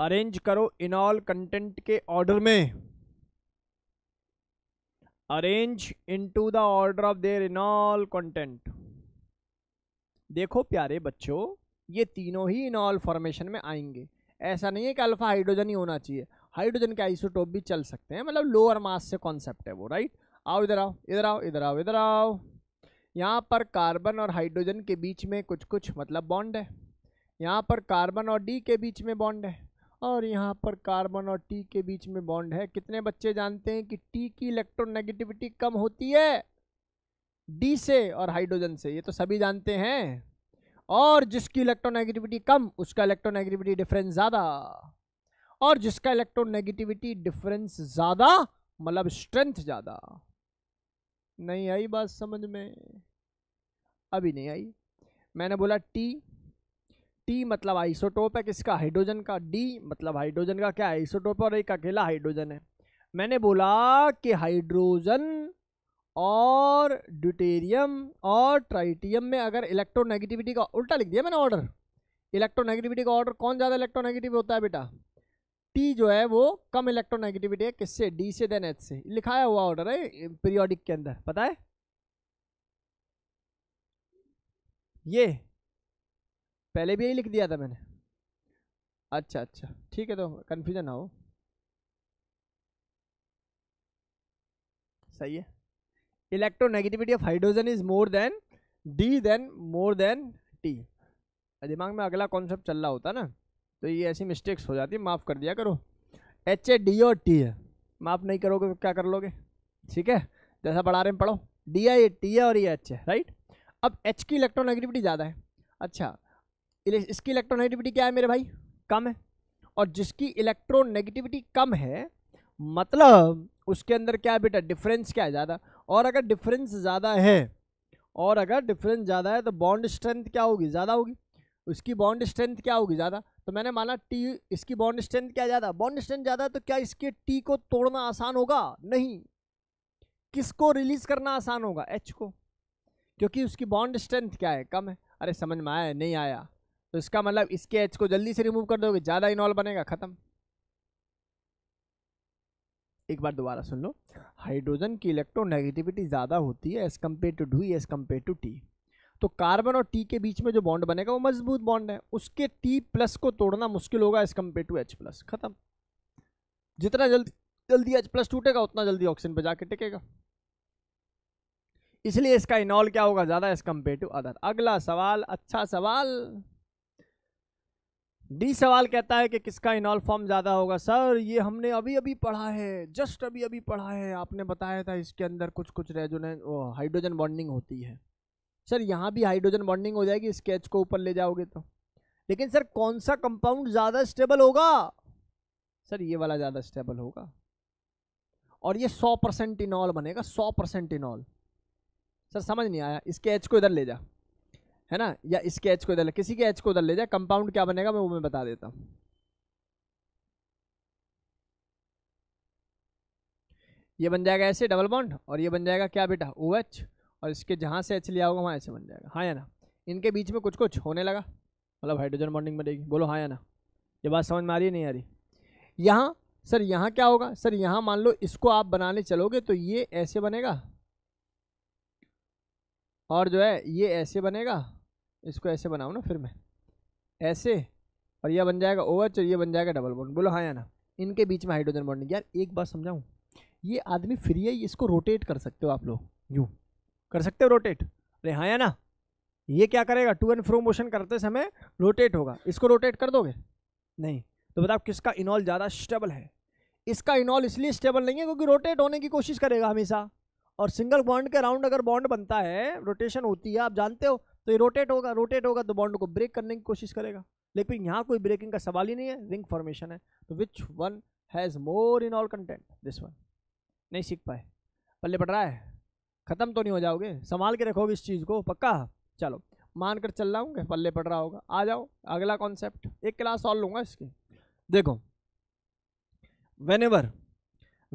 अरेंज करो इनऑल कंटेंट के ऑर्डर में arrange into the order of their all content देखो प्यारे बच्चों ये तीनों ही ऑल फॉर्मेशन में आएंगे ऐसा नहीं है कि अल्फा हाइड्रोजन ही होना चाहिए हाइड्रोजन के आइसोटोप भी चल सकते हैं मतलब लोअर मास से कॉन्सेप्ट है वो राइट आओ इधर आओ इधर आओ इधर आओ इधर आओ यहाँ पर कार्बन और हाइड्रोजन के बीच में कुछ कुछ मतलब बॉन्ड है यहाँ पर कार्बन और डी के बीच में बॉन्ड है और यहाँ पर कार्बन और टी के बीच में बॉन्ड है कितने बच्चे जानते हैं कि टी की इलेक्ट्रोनेगेटिविटी कम होती है डी से और हाइड्रोजन से ये तो सभी जानते हैं और जिसकी इलेक्ट्रोनेगेटिविटी कम उसका इलेक्ट्रोनेगेटिविटी डिफरेंस ज़्यादा और जिसका इलेक्ट्रोनेगेटिविटी डिफरेंस ज़्यादा मतलब स्ट्रेंथ ज़्यादा नहीं आई बात समझ में अभी नहीं आई मैंने बोला टी टी मतलब आइसोटोप है किसका हाइड्रोजन का डी मतलब हाइड्रोजन का क्या आइसोटोप और एक अकेला हाइड्रोजन है मैंने बोला कि हाइड्रोजन और ड्यूटेरियम और ट्राइटियम में अगर इलेक्ट्रोनेगेटिविटी का उल्टा लिख दिया मैंने ऑर्डर इलेक्ट्रोनेगेटिविटी का ऑर्डर कौन ज़्यादा इलेक्ट्रोनेगेटिव होता है बेटा टी जो है वो कम इलेक्ट्रोनेगेटिविटी है किससे डी से देन एच से लिखाया हुआ ऑर्डर है पीरियोडिक के अंदर पता है ये पहले भी यही लिख दिया था मैंने अच्छा अच्छा ठीक है तो कन्फ्यूजन ना हो सही है electronegativity of hydrogen is more than D then more than T दिमाग में अगला कॉन्सेप्ट चल रहा होता ना तो ये ऐसी मिस्टेक्स हो जाती है माफ़ कर दिया करो एच ए डी और टी है माफ़ नहीं करोगे तो क्या कर लोगे ठीक है जैसा तो पढ़ा रहे हैं पढ़ो डी आई टी है और ये एच है राइट अब एच की इलेक्ट्रोनेगेटिविटी ज़्यादा है अच्छा इसकी इलेक्ट्रोनेगेटिविटी क्या है मेरे भाई कम है और जिसकी इलेक्ट्रोनेगेटिविटी कम है मतलब उसके अंदर क्या है बेटा डिफरेंस क्या है ज़्यादा और अगर डिफरेंस ज़्यादा है और अगर डिफरेंस ज़्यादा है तो बॉन्ड स्ट्रेंथ क्या होगी ज़्यादा होगी उसकी बॉन्ड स्ट्रेंथ क्या होगी ज़्यादा तो मैंने माना टी इसकी बॉन्ड स्ट्रेंथ क्या ज़्यादा बॉन्ड स्ट्रेंथ ज़्यादा है तो क्या इसके टी को तोड़ना आसान होगा नहीं किसको रिलीज़ करना आसान होगा एच को क्योंकि उसकी बॉन्ड स्ट्रेंथ क्या है कम है अरे समझ में आया नहीं आया तो इसका मतलब इसके एच को जल्दी से रिमूव कर दोगे ज़्यादा इनॉल बनेगा ख़त्म एक बार दोबारा सुन लो हाइड्रोजन की इलेक्ट्रोनेगेटिविटी ज़्यादा होती है as compare to D as compare to T तो कार्बन और टी के बीच में जो बॉन्ड बनेगा वो मजबूत बॉन्ड है उसके टी प्लस को तोड़ना मुश्किल होगा as compare to H plus ख़त्म जितना जल्दी जल्दी एच प्लस टूटेगा उतना जल्दी ऑक्सीजन पर जाके टिकेगा इसलिए इसका इनॉल क्या होगा ज़्यादा एज कम्पेयर टू अदर अगला सवाल अच्छा सवाल डी सवाल कहता है कि किसका इनॉल फॉर्म ज़्यादा होगा सर ये हमने अभी अभी पढ़ा है जस्ट अभी अभी पढ़ा है आपने बताया था इसके अंदर कुछ कुछ रेजोनेंस हाइड्रोजन बॉन्डिंग होती है सर यहाँ भी हाइड्रोजन बॉन्डिंग हो जाएगी स्केच को ऊपर ले जाओगे तो लेकिन सर कौन सा कंपाउंड ज़्यादा स्टेबल होगा सर ये वाला ज़्यादा स्टेबल होगा और ये सौ परसेंट इनॉल बनेगा सौ परसेंट इनॉल सर समझ नहीं आया इसके एच को इधर ले जा है ना या इसके एच को इधर किसी के एच को उधर ले जाए कंपाउंड क्या बनेगा मैं वो मैं बता देता हूँ ये बन जाएगा ऐसे डबल बॉन्ड और ये बन जाएगा क्या बेटा ओ एच और इसके जहाँ से एच लिया होगा वहाँ ऐसे बन जाएगा हाँ या ना इनके बीच में कुछ कुछ होने लगा मतलब हाइड्रोजन बॉन्डिंग बनेगी बोलो हाँ या ना ये बात समझ में आ रही नहीं आ रही यहाँ सर यहाँ क्या होगा सर यहाँ मान लो इसको आप बनाने चलोगे तो ये ऐसे बनेगा और जो है ये ऐसे बनेगा इसको ऐसे बनाओ ना फिर मैं ऐसे और यह बन जाएगा ओवच और ये बन जाएगा डबल बॉन्ड बोलो हाँ या ना इनके बीच में हाइड्रोजन बॉन्ड यार एक बात समझाऊँ ये आदमी फ्री है इसको रोटेट कर सकते हो आप लोग यूँ कर सकते हो रोटेट अरे हाँ या ना ये क्या करेगा टू एंड फ्रो मोशन करते समय रोटेट होगा इसको रोटेट कर दोगे नहीं तो बताओ किसका इनॉल ज़्यादा स्टेबल है इसका इनॉल इसलिए स्टेबल नहीं है क्योंकि रोटेट होने की कोशिश करेगा हमेशा और सिंगल बॉन्ड के राउंड अगर बॉन्ड बनता है रोटेशन होती है आप जानते हो तो ये रोटेट होगा रोटेट होगा तो बॉन्ड को ब्रेक करने की कोशिश करेगा लेकिन यहाँ कोई ब्रेकिंग का सवाल ही नहीं है रिंग फॉर्मेशन है तो which one has more enol content this one नहीं सीख पाए पल्ले पड़ रहा है ख़त्म तो नहीं हो जाओगे संभाल के रखोगे इस चीज़ को पक्का चलो मान कर चल रहा हूँ पल्ले पड़ रहा होगा आ जाओ अगला कॉन्सेप्ट एक क्लास और लूँगा इसकी देखो whenever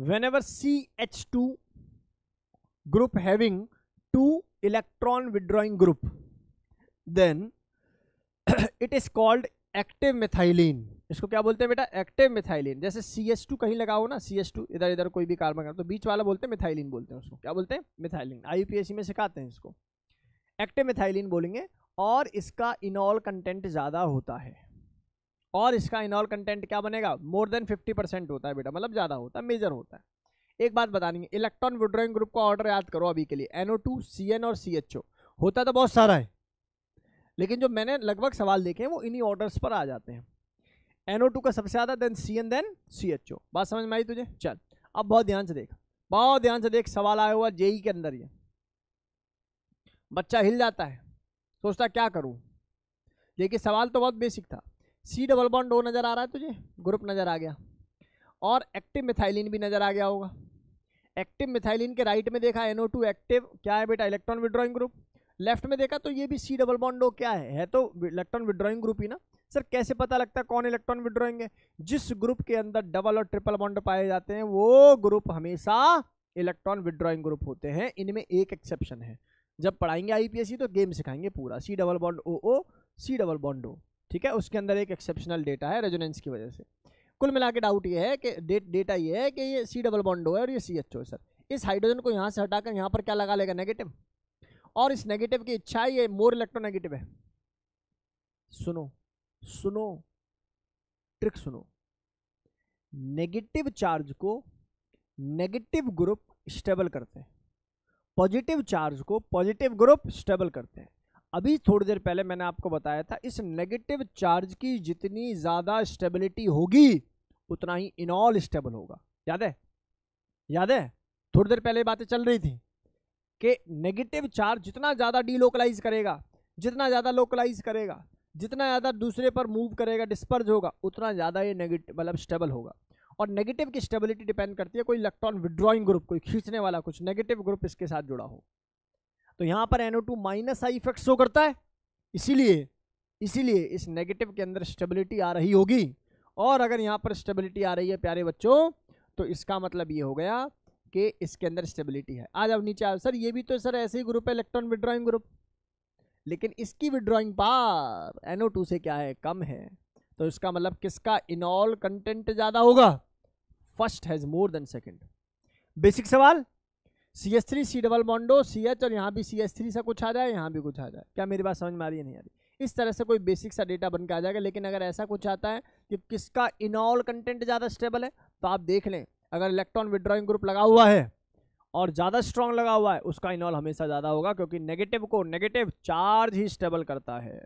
whenever C H two group having two electron withdrawing group then it is called active methylene इसको क्या बोलते हैं बेटा एक्टिव मिथाइलिन जैसे सी एस टू कहीं लगाओ ना सी एस टू इधर इधर कोई भी कार्बन का तो बीच वाला बोलते हैं मिथाइलिन बोलते हैं उसको क्या बोलते हैं मिथाइलिन आई में सिखाते हैं इसको एक्टिव मिथाइलिन बोलेंगे और इसका इनॉल कंटेंट ज़्यादा होता है और इसका इनॉल कंटेंट क्या बनेगा मोर देन फिफ्टी परसेंट होता है बेटा मतलब ज़्यादा होता है मेजर होता है एक बात बतानी है इलेक्ट्रॉन विड्रॉइंग ग्रुप का ऑर्डर याद करो अभी के लिए एनओ टू सी एन और सी एच ओ होता तो बहुत सारा है लेकिन जो मैंने लगभग सवाल देखे हैं वो इन्हीं ऑर्डर्स पर आ जाते हैं एन का सबसे ज़्यादा then C N then C H O बात समझ में आई तुझे चल अब बहुत ध्यान से देख बहुत ध्यान से देख सवाल आया हुआ जेई e के अंदर ये बच्चा हिल जाता है सोचता क्या करूं देखिए e सवाल तो बहुत बेसिक था सी डबल बॉन्ड ओ नज़र आ रहा है तुझे ग्रुप नज़र आ गया और एक्टिव मिथाइलिन भी नज़र आ गया होगा एक्टिव मिथाइलिन के राइट में देखा एनओ टू एक्टिव क्या है बेटा इलेक्ट्रॉन विड्रॉइंग ग्रुप लेफ्ट में देखा तो ये भी सी डबल बॉन्ड क्या है है तो इलेक्ट्रॉन विड्रॉइंग ग्रुप ही ना सर कैसे पता लगता है कौन इलेक्ट्रॉन विड्रॉइंग है जिस ग्रुप के अंदर डबल और ट्रिपल बॉन्ड पाए जाते हैं वो ग्रुप हमेशा इलेक्ट्रॉन विड्रॉइंग ग्रुप होते हैं इनमें एक एक्सेप्शन है जब पढ़ाएंगे आईपीएससी तो गेम सिखाएंगे पूरा C double bond O O C double bond O ठीक है उसके अंदर एक एक्सेप्शनल डेटा है रेजोनेंस की वजह से कुल मिला के डाउट ये है कि डेट डेटा ये है कि ये सी डबल बॉन्ड ओ है और ये सी एच ओ है सर इस हाइड्रोजन को यहाँ से हटाकर यहाँ पर क्या लगा लेगा नेगेटिव और इस नेगेटिव की इच्छा ये मोर इलेक्ट्रोनेगेटिव है सुनो सुनो ट्रिक सुनो नेगेटिव चार्ज को नेगेटिव ग्रुप स्टेबल करते हैं पॉजिटिव चार्ज को पॉजिटिव ग्रुप स्टेबल करते हैं अभी थोड़ी देर पहले मैंने आपको बताया था इस नेगेटिव चार्ज की जितनी ज़्यादा स्टेबिलिटी होगी उतना ही इनऑल स्टेबल होगा याद है याद है थोड़ी देर पहले बातें चल रही थी कि नेगेटिव चार्ज जितना ज़्यादा डीलोकलाइज करेगा जितना ज़्यादा लोकलाइज करेगा जितना ज़्यादा दूसरे पर मूव करेगा डिस्पर्ज होगा उतना ज़्यादा ये नेगेटिव मतलब स्टेबल होगा और नेगेटिव की स्टेबिलिटी डिपेंड करती है कोई इलेक्ट्रॉन विड्रॉइंग ग्रुप कोई खींचने वाला कुछ नेगेटिव ग्रुप इसके साथ जुड़ा हो तो यहाँ पर NO two minus I effect show करता है इसीलिए इसीलिए इस नेगेटिव के अंदर स्टेबिलिटी आ रही होगी और अगर यहाँ पर स्टेबिलिटी आ रही है प्यारे बच्चों तो इसका मतलब ये हो गया कि इसके अंदर स्टेबिलिटी है आ जाओ नीचे आओ सर ये भी तो सर ऐसे ही ग्रुप है इलेक्ट्रॉन विड्रॉइंग ग्रुप लेकिन इसकी विड्रॉइंग पार एनओ टू से क्या है कम है तो इसका मतलब किसका इनऑल कंटेंट ज़्यादा होगा first has more than second basic सवाल C S three C double bond O C H और यहाँ भी सी एस थ्री सा कुछ आ जाए यहाँ भी कुछ आ जाए क्या मेरी बात समझ में आ रही है नहीं आ रही इस तरह से कोई बेसिक सा डेटा बन के आ जाएगा लेकिन अगर ऐसा कुछ आता है कि किसका इनऑल कंटेंट ज़्यादा स्टेबल है तो आप देख लें अगर इलेक्ट्रॉन विड्रॉइंग ग्रुप लगा हुआ है और ज़्यादा स्ट्रांग लगा हुआ है उसका इनॉल हमेशा ज़्यादा होगा क्योंकि नेगेटिव को नेगेटिव चार्ज ही स्टेबल करता है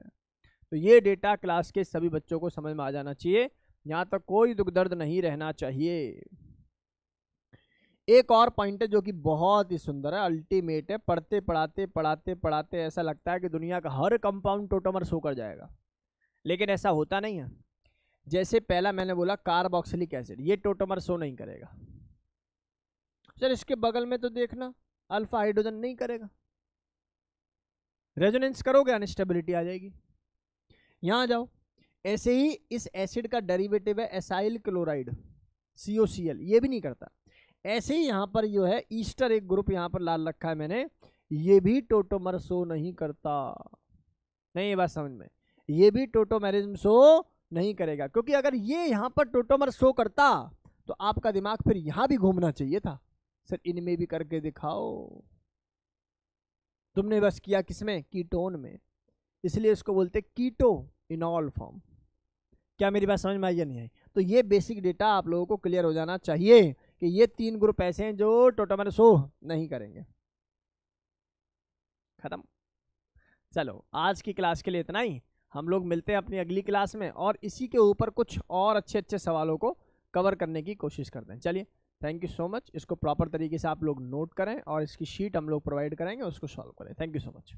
तो ये डेटा क्लास के सभी बच्चों को समझ में आ जाना चाहिए यहाँ तक कोई दुख दर्द नहीं रहना चाहिए एक और पॉइंट है जो कि बहुत ही सुंदर है अल्टीमेट है पढ़ते पढ़ाते पढ़ाते पढ़ाते ऐसा लगता है कि दुनिया का हर कंपाउंड टोटोमर सो कर जाएगा लेकिन ऐसा होता नहीं है जैसे पहला मैंने बोला कार्बोक्सिलिक एसिड ये टोटोमर शो नहीं करेगा सर इसके बगल में तो देखना अल्फा हाइड्रोजन नहीं करेगा रेजोनेंस करोगे अनस्टेबिलिटी आ जाएगी यहाँ जाओ ऐसे ही इस एसिड का डेरिवेटिव है acyl chloride C C L ये भी नहीं करता ऐसे ही यहाँ पर जो है ईस्टर एक ग्रुप यहाँ पर लाल रखा है मैंने ये भी टोटोमर शो नहीं करता नहीं ये बात समझ में ये भी टोटोमेरिज्म शो नहीं करेगा क्योंकि अगर ये यहाँ पर टोटोमर शो करता तो आपका दिमाग फिर यहाँ भी घूमना चाहिए था सर इनमें भी करके दिखाओ तुमने बस किया किसमें कीटोन में इसलिए इसको बोलते कीटो इनॉल फॉर्म क्या मेरी बात समझ में आई या नहीं आई तो ये बेसिक डेटा आप लोगों को क्लियर हो जाना चाहिए कि ये तीन ग्रुप ऐसे हैं जो टोटोमर शो नहीं करेंगे ख़त्म चलो आज की क्लास के लिए इतना ही हम लोग मिलते हैं अपनी अगली क्लास में और इसी के ऊपर कुछ और अच्छे अच्छे सवालों को कवर करने की कोशिश करते हैं चलिए थैंक यू सो मच इसको प्रॉपर तरीके से आप लोग नोट करें और इसकी शीट हम लोग प्रोवाइड करेंगे उसको सॉल्व करें थैंक यू सो मच